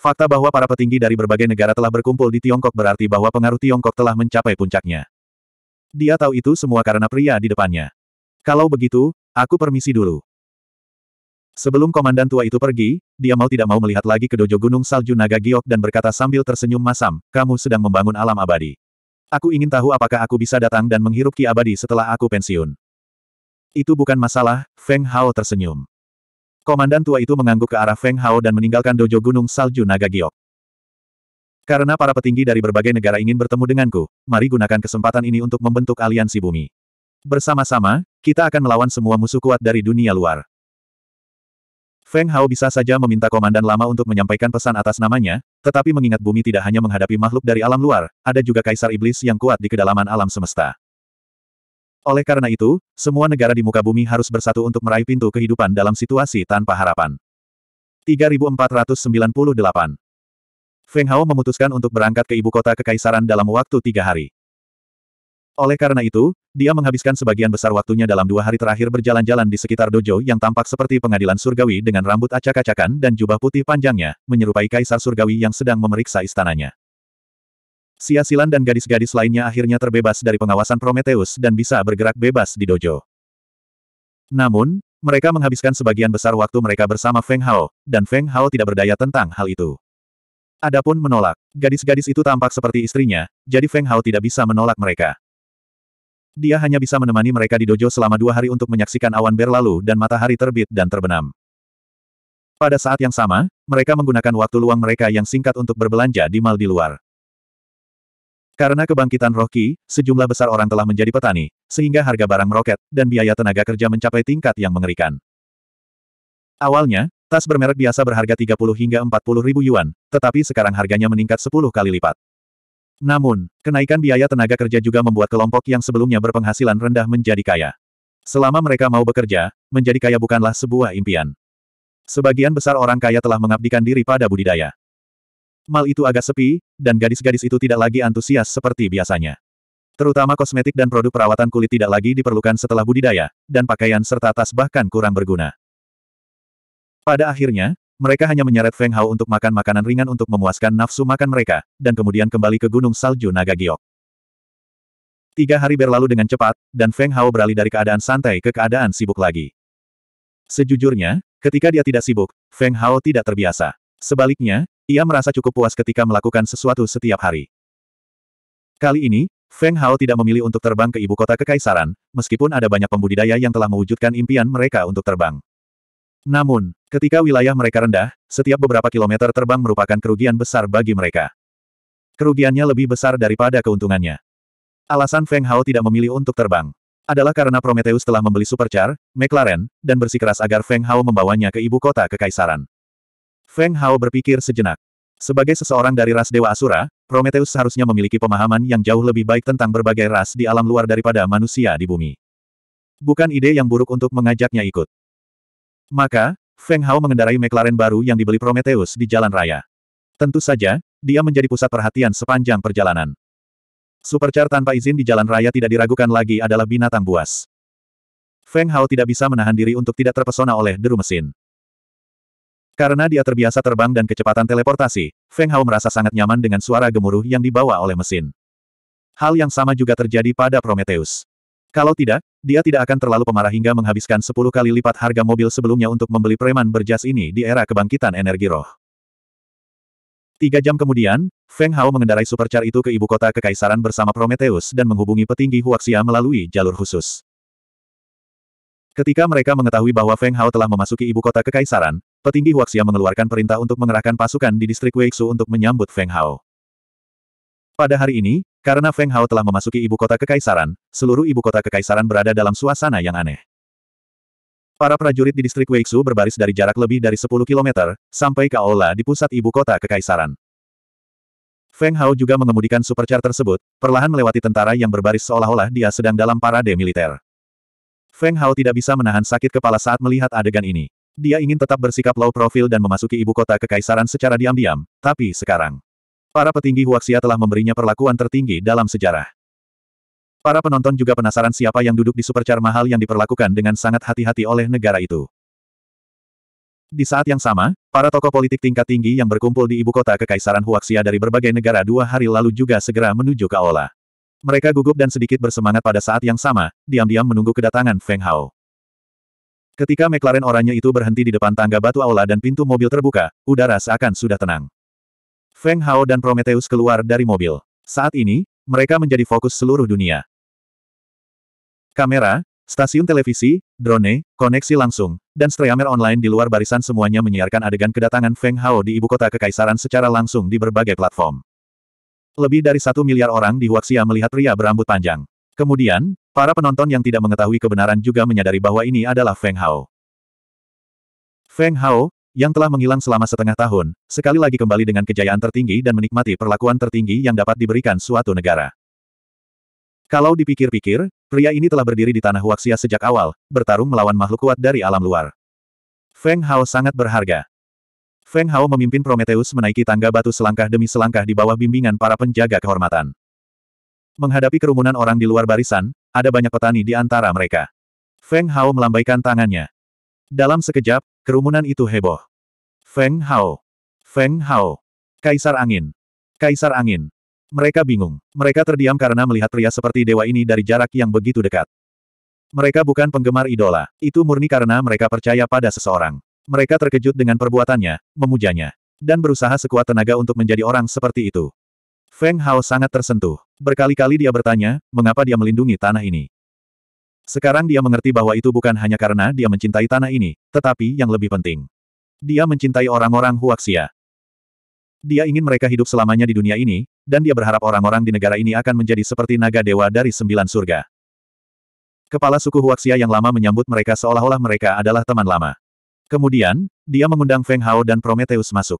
Fakta bahwa para petinggi dari berbagai negara telah berkumpul di Tiongkok berarti bahwa pengaruh Tiongkok telah mencapai puncaknya. Dia tahu itu semua karena pria di depannya. Kalau begitu, aku permisi dulu. Sebelum komandan tua itu pergi, dia mau tidak mau melihat lagi ke dojo gunung salju naga giok dan berkata sambil tersenyum masam, kamu sedang membangun alam abadi. Aku ingin tahu apakah aku bisa datang dan menghirup ki abadi setelah aku pensiun. Itu bukan masalah, Feng Hao tersenyum. Komandan tua itu mengangguk ke arah Feng Hao dan meninggalkan dojo gunung salju naga giok. Karena para petinggi dari berbagai negara ingin bertemu denganku, mari gunakan kesempatan ini untuk membentuk aliansi bumi. Bersama-sama, kita akan melawan semua musuh kuat dari dunia luar. Feng Hao bisa saja meminta komandan lama untuk menyampaikan pesan atas namanya, tetapi mengingat bumi tidak hanya menghadapi makhluk dari alam luar, ada juga kaisar iblis yang kuat di kedalaman alam semesta. Oleh karena itu, semua negara di muka bumi harus bersatu untuk meraih pintu kehidupan dalam situasi tanpa harapan. 3498 Feng Hao memutuskan untuk berangkat ke ibu kota kekaisaran dalam waktu tiga hari. Oleh karena itu, dia menghabiskan sebagian besar waktunya dalam dua hari terakhir berjalan-jalan di sekitar dojo yang tampak seperti pengadilan surgawi dengan rambut acak-acakan dan jubah putih panjangnya, menyerupai kaisar surgawi yang sedang memeriksa istananya. Siasilan dan gadis-gadis lainnya akhirnya terbebas dari pengawasan Prometheus dan bisa bergerak bebas di dojo. Namun, mereka menghabiskan sebagian besar waktu mereka bersama Feng Hao, dan Feng Hao tidak berdaya tentang hal itu. Adapun menolak, gadis-gadis itu tampak seperti istrinya, jadi Feng Hao tidak bisa menolak mereka. Dia hanya bisa menemani mereka di dojo selama dua hari untuk menyaksikan awan berlalu dan matahari terbit dan terbenam. Pada saat yang sama, mereka menggunakan waktu luang mereka yang singkat untuk berbelanja di mal di luar. Karena kebangkitan Rocky, sejumlah besar orang telah menjadi petani, sehingga harga barang meroket, dan biaya tenaga kerja mencapai tingkat yang mengerikan. Awalnya, tas bermerek biasa berharga 30 hingga 40 ribu yuan, tetapi sekarang harganya meningkat 10 kali lipat. Namun, kenaikan biaya tenaga kerja juga membuat kelompok yang sebelumnya berpenghasilan rendah menjadi kaya. Selama mereka mau bekerja, menjadi kaya bukanlah sebuah impian. Sebagian besar orang kaya telah mengabdikan diri pada budidaya. Mal itu agak sepi, dan gadis-gadis itu tidak lagi antusias seperti biasanya. Terutama kosmetik dan produk perawatan kulit tidak lagi diperlukan setelah budidaya, dan pakaian serta tas bahkan kurang berguna. Pada akhirnya, mereka hanya menyeret Feng Hao untuk makan makanan ringan untuk memuaskan nafsu makan mereka, dan kemudian kembali ke Gunung Salju Naga Giok. Tiga hari berlalu dengan cepat, dan Feng Hao beralih dari keadaan santai ke keadaan sibuk lagi. Sejujurnya, ketika dia tidak sibuk, Feng Hao tidak terbiasa. Sebaliknya, ia merasa cukup puas ketika melakukan sesuatu setiap hari. Kali ini, Feng Hao tidak memilih untuk terbang ke ibu kota kekaisaran, meskipun ada banyak pembudidaya yang telah mewujudkan impian mereka untuk terbang. Namun, ketika wilayah mereka rendah, setiap beberapa kilometer terbang merupakan kerugian besar bagi mereka. Kerugiannya lebih besar daripada keuntungannya. Alasan Feng Hao tidak memilih untuk terbang adalah karena Prometheus telah membeli supercar, McLaren, dan bersikeras agar Feng Hao membawanya ke ibu kota kekaisaran. Feng Hao berpikir sejenak. Sebagai seseorang dari ras Dewa Asura, Prometheus seharusnya memiliki pemahaman yang jauh lebih baik tentang berbagai ras di alam luar daripada manusia di bumi. Bukan ide yang buruk untuk mengajaknya ikut. Maka, Feng Hao mengendarai McLaren baru yang dibeli Prometheus di jalan raya. Tentu saja, dia menjadi pusat perhatian sepanjang perjalanan. Supercar tanpa izin di jalan raya tidak diragukan lagi adalah binatang buas. Feng Hao tidak bisa menahan diri untuk tidak terpesona oleh deru mesin. Karena dia terbiasa terbang dan kecepatan teleportasi, Feng Hao merasa sangat nyaman dengan suara gemuruh yang dibawa oleh mesin. Hal yang sama juga terjadi pada Prometheus. Kalau tidak, dia tidak akan terlalu pemarah hingga menghabiskan 10 kali lipat harga mobil sebelumnya untuk membeli preman berjas ini di era kebangkitan energi roh. Tiga jam kemudian, Feng Hao mengendarai supercar itu ke ibu kota kekaisaran bersama Prometheus dan menghubungi petinggi Huaxia melalui jalur khusus. Ketika mereka mengetahui bahwa Feng Hao telah memasuki ibu kota kekaisaran, petinggi Huaxia mengeluarkan perintah untuk mengerahkan pasukan di distrik Weixu untuk menyambut Feng Hao. Pada hari ini, karena Feng Hao telah memasuki ibu kota kekaisaran, seluruh ibu kota kekaisaran berada dalam suasana yang aneh. Para prajurit di distrik Weixu berbaris dari jarak lebih dari 10 km, sampai ke aula di pusat ibu kota kekaisaran. Feng Hao juga mengemudikan supercar tersebut, perlahan melewati tentara yang berbaris seolah-olah dia sedang dalam parade militer. Feng Hao tidak bisa menahan sakit kepala saat melihat adegan ini. Dia ingin tetap bersikap low profile dan memasuki ibu kota kekaisaran secara diam-diam, tapi sekarang. Para petinggi Huaxia telah memberinya perlakuan tertinggi dalam sejarah. Para penonton juga penasaran siapa yang duduk di supercar mahal yang diperlakukan dengan sangat hati-hati oleh negara itu. Di saat yang sama, para tokoh politik tingkat tinggi yang berkumpul di ibu kota Kekaisaran Huaxia dari berbagai negara dua hari lalu juga segera menuju ke Aula. Mereka gugup dan sedikit bersemangat pada saat yang sama, diam-diam menunggu kedatangan Feng Hao. Ketika McLaren orangnya itu berhenti di depan tangga batu aula dan pintu mobil terbuka, udara seakan sudah tenang. Feng Hao dan Prometheus keluar dari mobil. Saat ini, mereka menjadi fokus seluruh dunia. Kamera, stasiun televisi, drone, koneksi langsung, dan streamer online di luar barisan semuanya menyiarkan adegan kedatangan Feng Hao di ibu kota kekaisaran secara langsung di berbagai platform. Lebih dari satu miliar orang di Huaxia melihat pria berambut panjang. Kemudian, para penonton yang tidak mengetahui kebenaran juga menyadari bahwa ini adalah Feng Hao. Feng Hao, yang telah menghilang selama setengah tahun, sekali lagi kembali dengan kejayaan tertinggi dan menikmati perlakuan tertinggi yang dapat diberikan suatu negara. Kalau dipikir-pikir, pria ini telah berdiri di tanah Huaxia sejak awal, bertarung melawan makhluk kuat dari alam luar. Feng Hao sangat berharga. Feng Hao memimpin Prometheus menaiki tangga batu selangkah demi selangkah di bawah bimbingan para penjaga kehormatan. Menghadapi kerumunan orang di luar barisan, ada banyak petani di antara mereka. Feng Hao melambaikan tangannya. Dalam sekejap, Kerumunan itu heboh. Feng Hao. Feng Hao. Kaisar Angin. Kaisar Angin. Mereka bingung. Mereka terdiam karena melihat pria seperti dewa ini dari jarak yang begitu dekat. Mereka bukan penggemar idola. Itu murni karena mereka percaya pada seseorang. Mereka terkejut dengan perbuatannya, memujanya. Dan berusaha sekuat tenaga untuk menjadi orang seperti itu. Feng Hao sangat tersentuh. Berkali-kali dia bertanya, mengapa dia melindungi tanah ini. Sekarang dia mengerti bahwa itu bukan hanya karena dia mencintai tanah ini, tetapi yang lebih penting. Dia mencintai orang-orang Huaxia. Dia ingin mereka hidup selamanya di dunia ini, dan dia berharap orang-orang di negara ini akan menjadi seperti naga dewa dari sembilan surga. Kepala suku Huaxia yang lama menyambut mereka seolah-olah mereka adalah teman lama. Kemudian, dia mengundang Feng Hao dan Prometheus masuk.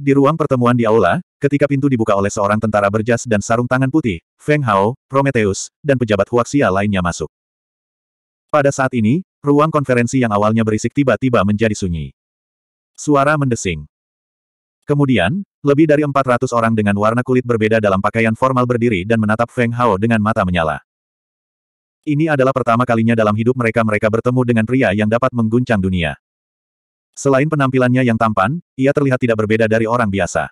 Di ruang pertemuan di aula, ketika pintu dibuka oleh seorang tentara berjas dan sarung tangan putih, Feng Hao, Prometheus, dan pejabat Huaxia lainnya masuk. Pada saat ini, ruang konferensi yang awalnya berisik tiba-tiba menjadi sunyi. Suara mendesing. Kemudian, lebih dari 400 orang dengan warna kulit berbeda dalam pakaian formal berdiri dan menatap Feng Hao dengan mata menyala. Ini adalah pertama kalinya dalam hidup mereka mereka bertemu dengan pria yang dapat mengguncang dunia. Selain penampilannya yang tampan, ia terlihat tidak berbeda dari orang biasa.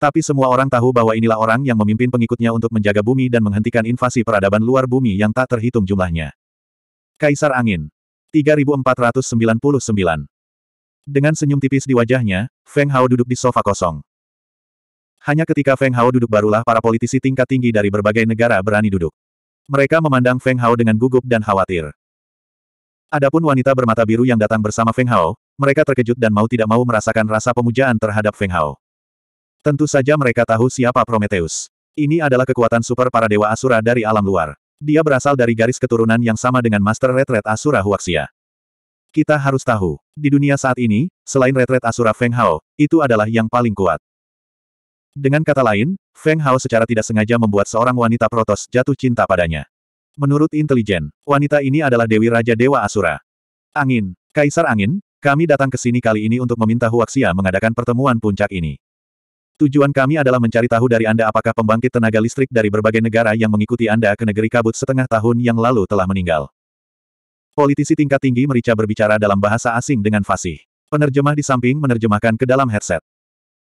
Tapi semua orang tahu bahwa inilah orang yang memimpin pengikutnya untuk menjaga bumi dan menghentikan invasi peradaban luar bumi yang tak terhitung jumlahnya. Kaisar Angin. 3499. Dengan senyum tipis di wajahnya, Feng Hao duduk di sofa kosong. Hanya ketika Feng Hao duduk barulah para politisi tingkat tinggi dari berbagai negara berani duduk. Mereka memandang Feng Hao dengan gugup dan khawatir. Adapun wanita bermata biru yang datang bersama Feng Hao, mereka terkejut dan mau tidak mau merasakan rasa pemujaan terhadap Feng Hao. Tentu saja mereka tahu siapa Prometheus. Ini adalah kekuatan super para dewa Asura dari alam luar. Dia berasal dari garis keturunan yang sama dengan Master Retret Asura Huaxia. Kita harus tahu, di dunia saat ini, selain Retret Asura Feng Hao, itu adalah yang paling kuat. Dengan kata lain, Feng Hao secara tidak sengaja membuat seorang wanita Protos jatuh cinta padanya. Menurut intelijen, wanita ini adalah Dewi Raja Dewa Asura. Angin, Kaisar Angin, kami datang ke sini kali ini untuk meminta Huaxia mengadakan pertemuan puncak ini. Tujuan kami adalah mencari tahu dari Anda apakah pembangkit tenaga listrik dari berbagai negara yang mengikuti Anda ke negeri kabut setengah tahun yang lalu telah meninggal. Politisi tingkat tinggi merica berbicara dalam bahasa asing dengan fasih. Penerjemah di samping menerjemahkan ke dalam headset.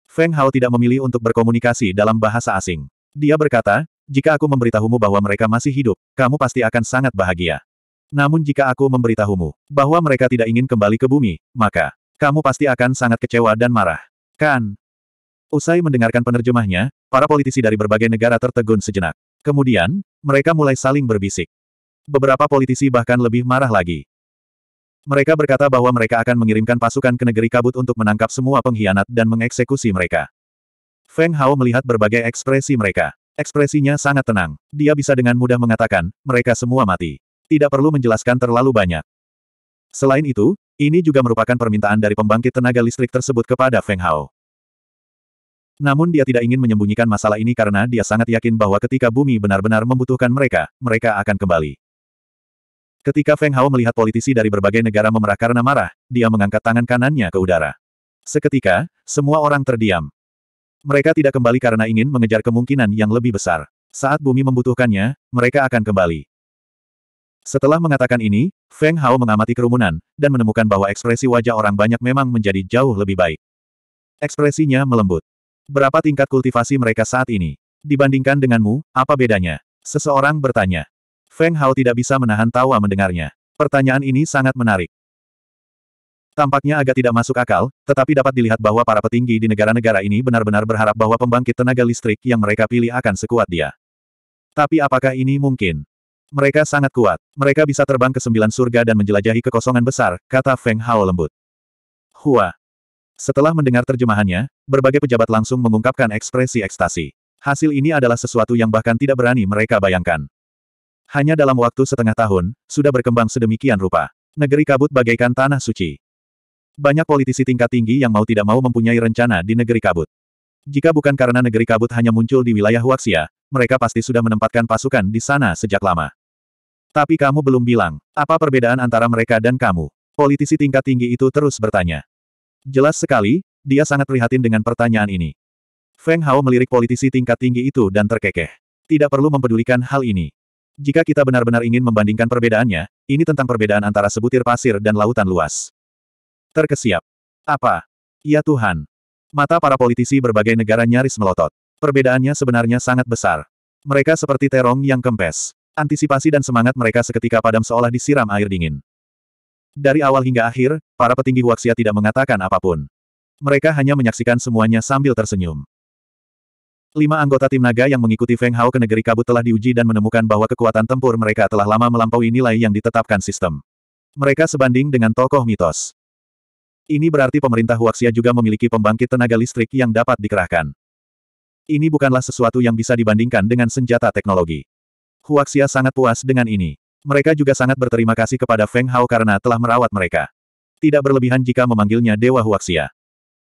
Feng Hao tidak memilih untuk berkomunikasi dalam bahasa asing. Dia berkata, jika aku memberitahumu bahwa mereka masih hidup, kamu pasti akan sangat bahagia. Namun jika aku memberitahumu bahwa mereka tidak ingin kembali ke bumi, maka kamu pasti akan sangat kecewa dan marah. Kan? Usai mendengarkan penerjemahnya, para politisi dari berbagai negara tertegun sejenak. Kemudian, mereka mulai saling berbisik. Beberapa politisi bahkan lebih marah lagi. Mereka berkata bahwa mereka akan mengirimkan pasukan ke negeri kabut untuk menangkap semua pengkhianat dan mengeksekusi mereka. Feng Hao melihat berbagai ekspresi mereka. Ekspresinya sangat tenang. Dia bisa dengan mudah mengatakan, mereka semua mati. Tidak perlu menjelaskan terlalu banyak. Selain itu, ini juga merupakan permintaan dari pembangkit tenaga listrik tersebut kepada Feng Hao. Namun dia tidak ingin menyembunyikan masalah ini karena dia sangat yakin bahwa ketika bumi benar-benar membutuhkan mereka, mereka akan kembali. Ketika Feng Hao melihat politisi dari berbagai negara memerah karena marah, dia mengangkat tangan kanannya ke udara. Seketika, semua orang terdiam. Mereka tidak kembali karena ingin mengejar kemungkinan yang lebih besar. Saat bumi membutuhkannya, mereka akan kembali. Setelah mengatakan ini, Feng Hao mengamati kerumunan, dan menemukan bahwa ekspresi wajah orang banyak memang menjadi jauh lebih baik. Ekspresinya melembut. Berapa tingkat kultivasi mereka saat ini? Dibandingkan denganmu, apa bedanya? Seseorang bertanya. Feng Hao tidak bisa menahan tawa mendengarnya. Pertanyaan ini sangat menarik. Tampaknya agak tidak masuk akal, tetapi dapat dilihat bahwa para petinggi di negara-negara ini benar-benar berharap bahwa pembangkit tenaga listrik yang mereka pilih akan sekuat dia. Tapi apakah ini mungkin? Mereka sangat kuat. Mereka bisa terbang ke sembilan surga dan menjelajahi kekosongan besar, kata Feng Hao lembut. Hua. Setelah mendengar terjemahannya, berbagai pejabat langsung mengungkapkan ekspresi ekstasi. Hasil ini adalah sesuatu yang bahkan tidak berani mereka bayangkan. Hanya dalam waktu setengah tahun, sudah berkembang sedemikian rupa. Negeri kabut bagaikan tanah suci. Banyak politisi tingkat tinggi yang mau tidak mau mempunyai rencana di negeri kabut. Jika bukan karena negeri kabut hanya muncul di wilayah Huaxia, mereka pasti sudah menempatkan pasukan di sana sejak lama. Tapi kamu belum bilang, apa perbedaan antara mereka dan kamu? Politisi tingkat tinggi itu terus bertanya. Jelas sekali, dia sangat prihatin dengan pertanyaan ini. Feng Hao melirik politisi tingkat tinggi itu dan terkekeh. Tidak perlu mempedulikan hal ini. Jika kita benar-benar ingin membandingkan perbedaannya, ini tentang perbedaan antara sebutir pasir dan lautan luas. Terkesiap. Apa? Ya Tuhan. Mata para politisi berbagai negara nyaris melotot. Perbedaannya sebenarnya sangat besar. Mereka seperti terong yang kempes. Antisipasi dan semangat mereka seketika padam seolah disiram air dingin. Dari awal hingga akhir, para petinggi Huaxia tidak mengatakan apapun. Mereka hanya menyaksikan semuanya sambil tersenyum. Lima anggota tim naga yang mengikuti Feng Hao ke negeri kabut telah diuji dan menemukan bahwa kekuatan tempur mereka telah lama melampaui nilai yang ditetapkan sistem. Mereka sebanding dengan tokoh mitos. Ini berarti pemerintah Huaxia juga memiliki pembangkit tenaga listrik yang dapat dikerahkan. Ini bukanlah sesuatu yang bisa dibandingkan dengan senjata teknologi. Huaxia sangat puas dengan ini. Mereka juga sangat berterima kasih kepada Feng Hao karena telah merawat mereka. Tidak berlebihan jika memanggilnya Dewa Huaxia.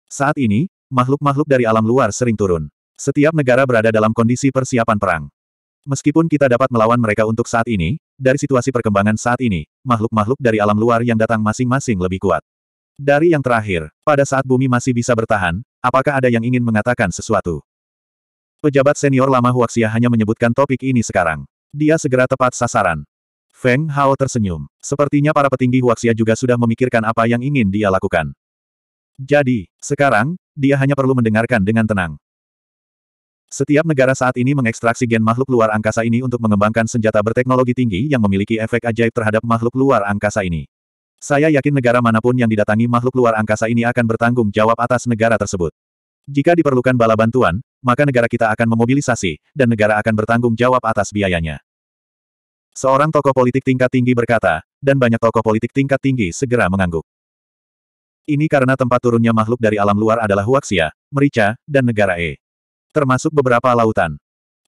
Saat ini, makhluk-makhluk dari alam luar sering turun. Setiap negara berada dalam kondisi persiapan perang. Meskipun kita dapat melawan mereka untuk saat ini, dari situasi perkembangan saat ini, makhluk-makhluk dari alam luar yang datang masing-masing lebih kuat. Dari yang terakhir, pada saat bumi masih bisa bertahan, apakah ada yang ingin mengatakan sesuatu? Pejabat senior lama Huaxia hanya menyebutkan topik ini sekarang dia segera tepat sasaran. Feng Hao tersenyum. Sepertinya para petinggi Huaxia juga sudah memikirkan apa yang ingin dia lakukan. Jadi, sekarang, dia hanya perlu mendengarkan dengan tenang. Setiap negara saat ini mengekstraksi gen makhluk luar angkasa ini untuk mengembangkan senjata berteknologi tinggi yang memiliki efek ajaib terhadap makhluk luar angkasa ini. Saya yakin negara manapun yang didatangi makhluk luar angkasa ini akan bertanggung jawab atas negara tersebut. Jika diperlukan bala bantuan, maka negara kita akan memobilisasi, dan negara akan bertanggung jawab atas biayanya. Seorang tokoh politik tingkat tinggi berkata, dan banyak tokoh politik tingkat tinggi segera mengangguk. Ini karena tempat turunnya makhluk dari alam luar adalah Huaxia, Merica, dan negara E. Termasuk beberapa lautan.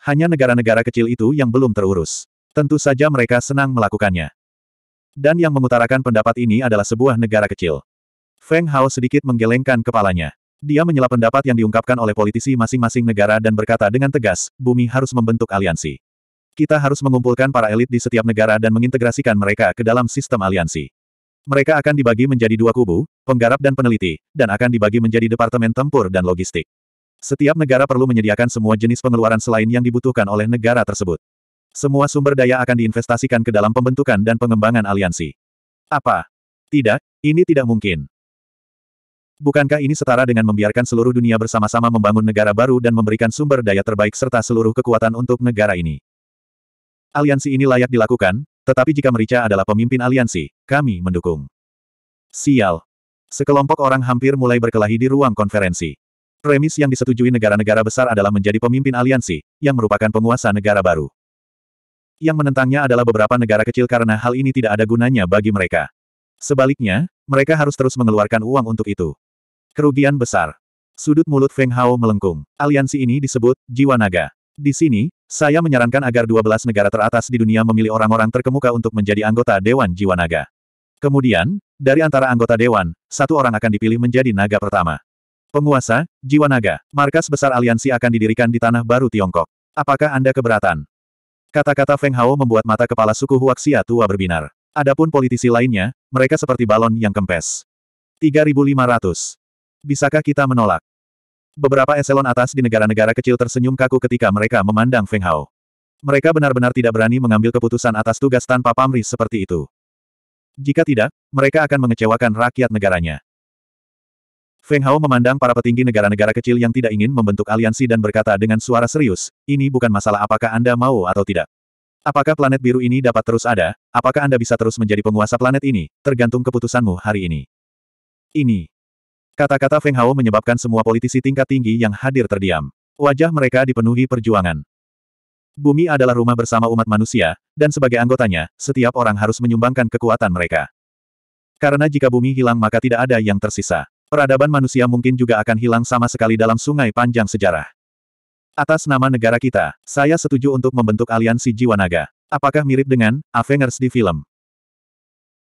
Hanya negara-negara kecil itu yang belum terurus. Tentu saja mereka senang melakukannya. Dan yang mengutarakan pendapat ini adalah sebuah negara kecil. Feng Hao sedikit menggelengkan kepalanya. Dia menyela pendapat yang diungkapkan oleh politisi masing-masing negara dan berkata dengan tegas, bumi harus membentuk aliansi. Kita harus mengumpulkan para elit di setiap negara dan mengintegrasikan mereka ke dalam sistem aliansi. Mereka akan dibagi menjadi dua kubu, penggarap dan peneliti, dan akan dibagi menjadi departemen tempur dan logistik. Setiap negara perlu menyediakan semua jenis pengeluaran selain yang dibutuhkan oleh negara tersebut. Semua sumber daya akan diinvestasikan ke dalam pembentukan dan pengembangan aliansi. Apa? Tidak, ini tidak mungkin. Bukankah ini setara dengan membiarkan seluruh dunia bersama-sama membangun negara baru dan memberikan sumber daya terbaik serta seluruh kekuatan untuk negara ini? Aliansi ini layak dilakukan, tetapi jika Merica adalah pemimpin aliansi, kami mendukung. Sial. Sekelompok orang hampir mulai berkelahi di ruang konferensi. Premis yang disetujui negara-negara besar adalah menjadi pemimpin aliansi, yang merupakan penguasa negara baru. Yang menentangnya adalah beberapa negara kecil karena hal ini tidak ada gunanya bagi mereka. Sebaliknya, mereka harus terus mengeluarkan uang untuk itu. Kerugian besar. Sudut mulut Feng Hao melengkung. Aliansi ini disebut Jiwa Naga. Di sini, saya menyarankan agar 12 negara teratas di dunia memilih orang-orang terkemuka untuk menjadi anggota Dewan Jiwa Naga. Kemudian, dari antara anggota dewan, satu orang akan dipilih menjadi naga pertama. Penguasa, Jiwa Naga, markas besar aliansi akan didirikan di tanah baru Tiongkok. Apakah Anda keberatan? Kata-kata Feng Hao membuat mata kepala suku Huaxia tua berbinar. Adapun politisi lainnya, mereka seperti balon yang kempes. 3500. Bisakah kita menolak? Beberapa eselon atas di negara-negara kecil tersenyum kaku ketika mereka memandang Feng Hao. Mereka benar-benar tidak berani mengambil keputusan atas tugas tanpa pamrih seperti itu. Jika tidak, mereka akan mengecewakan rakyat negaranya. Feng Hao memandang para petinggi negara-negara kecil yang tidak ingin membentuk aliansi dan berkata dengan suara serius, ini bukan masalah apakah Anda mau atau tidak. Apakah planet biru ini dapat terus ada, apakah Anda bisa terus menjadi penguasa planet ini, tergantung keputusanmu hari ini. Ini Kata-kata Feng Hao menyebabkan semua politisi tingkat tinggi yang hadir terdiam. Wajah mereka dipenuhi perjuangan. Bumi adalah rumah bersama umat manusia, dan sebagai anggotanya, setiap orang harus menyumbangkan kekuatan mereka. Karena jika bumi hilang maka tidak ada yang tersisa. Peradaban manusia mungkin juga akan hilang sama sekali dalam sungai panjang sejarah. Atas nama negara kita, saya setuju untuk membentuk aliansi jiwa naga. Apakah mirip dengan Avengers di film?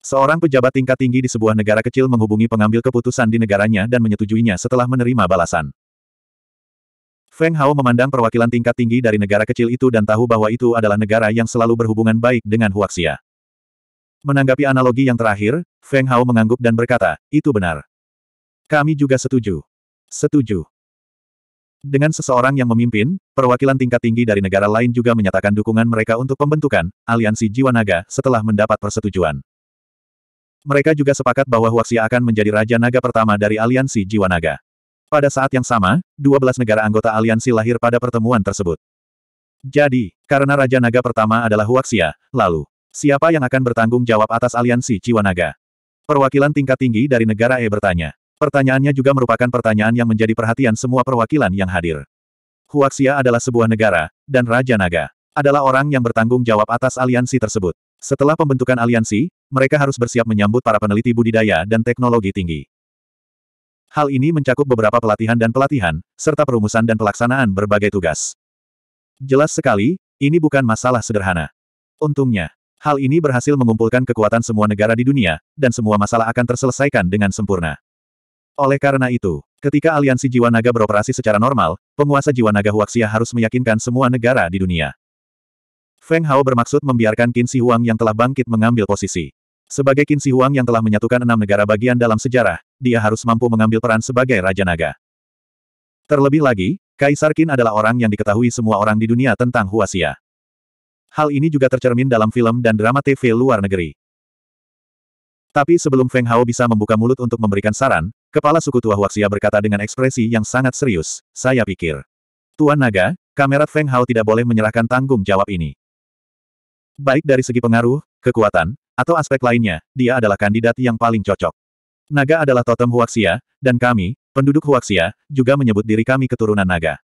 Seorang pejabat tingkat tinggi di sebuah negara kecil menghubungi pengambil keputusan di negaranya dan menyetujuinya setelah menerima balasan. Feng Hao memandang perwakilan tingkat tinggi dari negara kecil itu dan tahu bahwa itu adalah negara yang selalu berhubungan baik dengan Huaxia. Menanggapi analogi yang terakhir, Feng Hao mengangguk dan berkata, itu benar. Kami juga setuju. Setuju. Dengan seseorang yang memimpin, perwakilan tingkat tinggi dari negara lain juga menyatakan dukungan mereka untuk pembentukan aliansi jiwa naga setelah mendapat persetujuan. Mereka juga sepakat bahwa Huaxia akan menjadi Raja Naga pertama dari Aliansi Jiwa Naga. Pada saat yang sama, 12 negara anggota aliansi lahir pada pertemuan tersebut. Jadi, karena Raja Naga pertama adalah Huaxia, lalu, siapa yang akan bertanggung jawab atas aliansi Jiwa Naga? Perwakilan tingkat tinggi dari negara E bertanya. Pertanyaannya juga merupakan pertanyaan yang menjadi perhatian semua perwakilan yang hadir. Huaxia adalah sebuah negara, dan Raja Naga adalah orang yang bertanggung jawab atas aliansi tersebut. Setelah pembentukan aliansi, mereka harus bersiap menyambut para peneliti budidaya dan teknologi tinggi. Hal ini mencakup beberapa pelatihan dan pelatihan, serta perumusan dan pelaksanaan berbagai tugas. Jelas sekali, ini bukan masalah sederhana. Untungnya, hal ini berhasil mengumpulkan kekuatan semua negara di dunia, dan semua masalah akan terselesaikan dengan sempurna. Oleh karena itu, ketika aliansi jiwa naga beroperasi secara normal, penguasa jiwa naga Huaxia harus meyakinkan semua negara di dunia. Feng Hao bermaksud membiarkan Qin Shi Huang yang telah bangkit mengambil posisi. Sebagai Qin Shi Huang yang telah menyatukan enam negara bagian dalam sejarah, dia harus mampu mengambil peran sebagai Raja Naga. Terlebih lagi, Kaisar Qin adalah orang yang diketahui semua orang di dunia tentang Huaxia. Hal ini juga tercermin dalam film dan drama TV luar negeri. Tapi sebelum Feng Hao bisa membuka mulut untuk memberikan saran, kepala suku tua Huaxia berkata dengan ekspresi yang sangat serius, saya pikir. Tuan Naga, kamera Feng Hao tidak boleh menyerahkan tanggung jawab ini. Baik dari segi pengaruh, kekuatan, atau aspek lainnya, dia adalah kandidat yang paling cocok. Naga adalah totem Huaxia, dan kami, penduduk Huaxia, juga menyebut diri kami keturunan naga.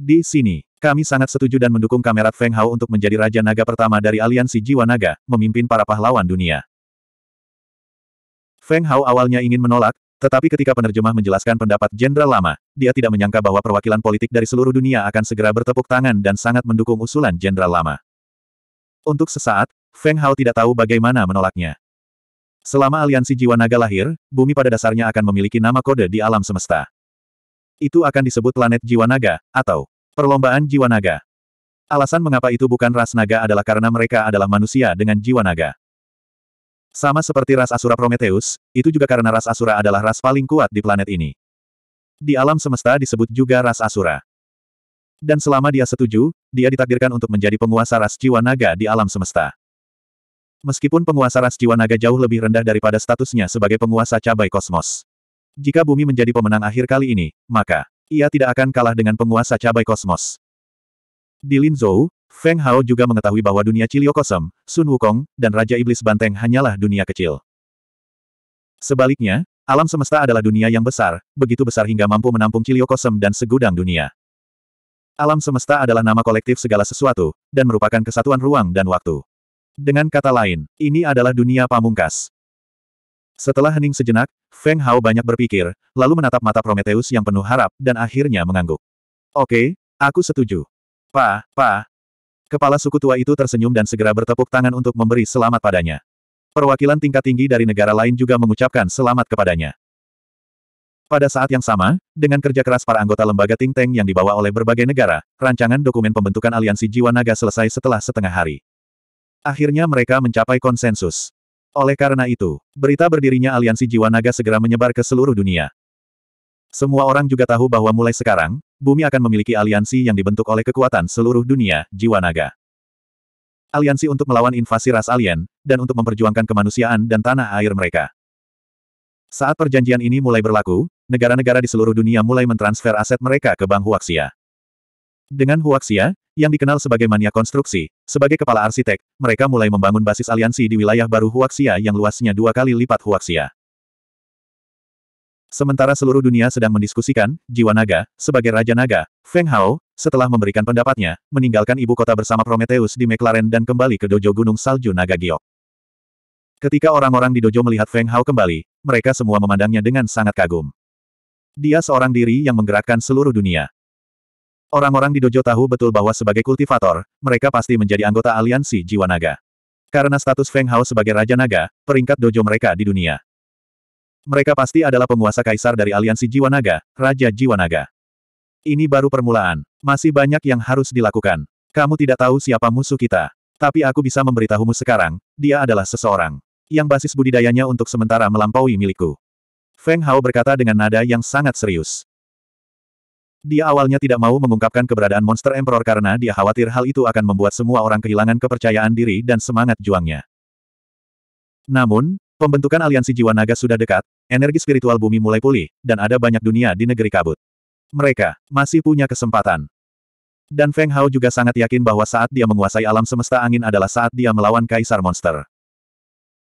Di sini, kami sangat setuju dan mendukung Kamerat Feng Hao untuk menjadi Raja Naga pertama dari Aliansi Jiwa Naga, memimpin para pahlawan dunia. Feng Hao awalnya ingin menolak, tetapi ketika penerjemah menjelaskan pendapat Jenderal Lama, dia tidak menyangka bahwa perwakilan politik dari seluruh dunia akan segera bertepuk tangan dan sangat mendukung usulan Jenderal Lama. Untuk sesaat, Feng Hao tidak tahu bagaimana menolaknya. Selama aliansi jiwa naga lahir, bumi pada dasarnya akan memiliki nama kode di alam semesta. Itu akan disebut planet jiwa naga, atau perlombaan jiwa naga. Alasan mengapa itu bukan ras naga adalah karena mereka adalah manusia dengan jiwa naga. Sama seperti ras Asura Prometheus, itu juga karena ras Asura adalah ras paling kuat di planet ini. Di alam semesta disebut juga ras Asura. Dan selama dia setuju, dia ditakdirkan untuk menjadi penguasa ras jiwa naga di alam semesta. Meskipun penguasa ras jiwa naga jauh lebih rendah daripada statusnya sebagai penguasa cabai kosmos. Jika bumi menjadi pemenang akhir kali ini, maka ia tidak akan kalah dengan penguasa cabai kosmos. Di Linzhou, Feng Hao juga mengetahui bahwa dunia Ciliokosem, Sun Wukong, dan Raja Iblis Banteng hanyalah dunia kecil. Sebaliknya, alam semesta adalah dunia yang besar, begitu besar hingga mampu menampung Ciliokosem dan segudang dunia. Alam semesta adalah nama kolektif segala sesuatu, dan merupakan kesatuan ruang dan waktu. Dengan kata lain, ini adalah dunia pamungkas. Setelah hening sejenak, Feng Hao banyak berpikir, lalu menatap mata Prometheus yang penuh harap, dan akhirnya mengangguk. Oke, aku setuju. Pa, pa. Kepala suku tua itu tersenyum dan segera bertepuk tangan untuk memberi selamat padanya. Perwakilan tingkat tinggi dari negara lain juga mengucapkan selamat kepadanya. Pada saat yang sama, dengan kerja keras para anggota lembaga Tingting Teng yang dibawa oleh berbagai negara, rancangan dokumen pembentukan aliansi jiwa naga selesai setelah setengah hari. Akhirnya mereka mencapai konsensus. Oleh karena itu, berita berdirinya aliansi jiwa naga segera menyebar ke seluruh dunia. Semua orang juga tahu bahwa mulai sekarang, bumi akan memiliki aliansi yang dibentuk oleh kekuatan seluruh dunia, jiwa naga. Aliansi untuk melawan invasi ras alien, dan untuk memperjuangkan kemanusiaan dan tanah air mereka. Saat perjanjian ini mulai berlaku, negara-negara di seluruh dunia mulai mentransfer aset mereka ke Bank Huaxia. Dengan Huaxia, yang dikenal sebagai mania konstruksi, sebagai kepala arsitek, mereka mulai membangun basis aliansi di wilayah baru Huaxia yang luasnya dua kali lipat Huaxia. Sementara seluruh dunia sedang mendiskusikan, Jiwa Naga, sebagai Raja Naga, Feng Hao, setelah memberikan pendapatnya, meninggalkan ibu kota bersama Prometheus di McLaren dan kembali ke dojo Gunung Salju Naga Giok. Ketika orang-orang di dojo melihat Feng Hao kembali, mereka semua memandangnya dengan sangat kagum. Dia seorang diri yang menggerakkan seluruh dunia. Orang-orang di dojo tahu betul bahwa sebagai kultivator, mereka pasti menjadi anggota aliansi jiwa naga. Karena status Feng Hao sebagai Raja Naga, peringkat dojo mereka di dunia. Mereka pasti adalah penguasa kaisar dari aliansi jiwa naga, Raja Jiwa Naga. Ini baru permulaan. Masih banyak yang harus dilakukan. Kamu tidak tahu siapa musuh kita. Tapi aku bisa memberitahumu sekarang, dia adalah seseorang yang basis budidayanya untuk sementara melampaui milikku. Feng Hao berkata dengan nada yang sangat serius. Dia awalnya tidak mau mengungkapkan keberadaan Monster Emperor karena dia khawatir hal itu akan membuat semua orang kehilangan kepercayaan diri dan semangat juangnya. Namun, pembentukan aliansi jiwa naga sudah dekat, energi spiritual bumi mulai pulih, dan ada banyak dunia di negeri kabut. Mereka masih punya kesempatan. Dan Feng Hao juga sangat yakin bahwa saat dia menguasai alam semesta angin adalah saat dia melawan Kaisar Monster.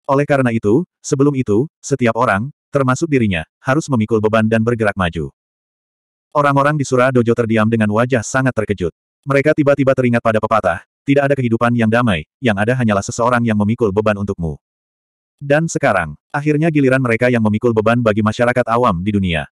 Oleh karena itu, sebelum itu, setiap orang, termasuk dirinya, harus memikul beban dan bergerak maju. Orang-orang di Surah Dojo terdiam dengan wajah sangat terkejut. Mereka tiba-tiba teringat pada pepatah, tidak ada kehidupan yang damai, yang ada hanyalah seseorang yang memikul beban untukmu. Dan sekarang, akhirnya giliran mereka yang memikul beban bagi masyarakat awam di dunia.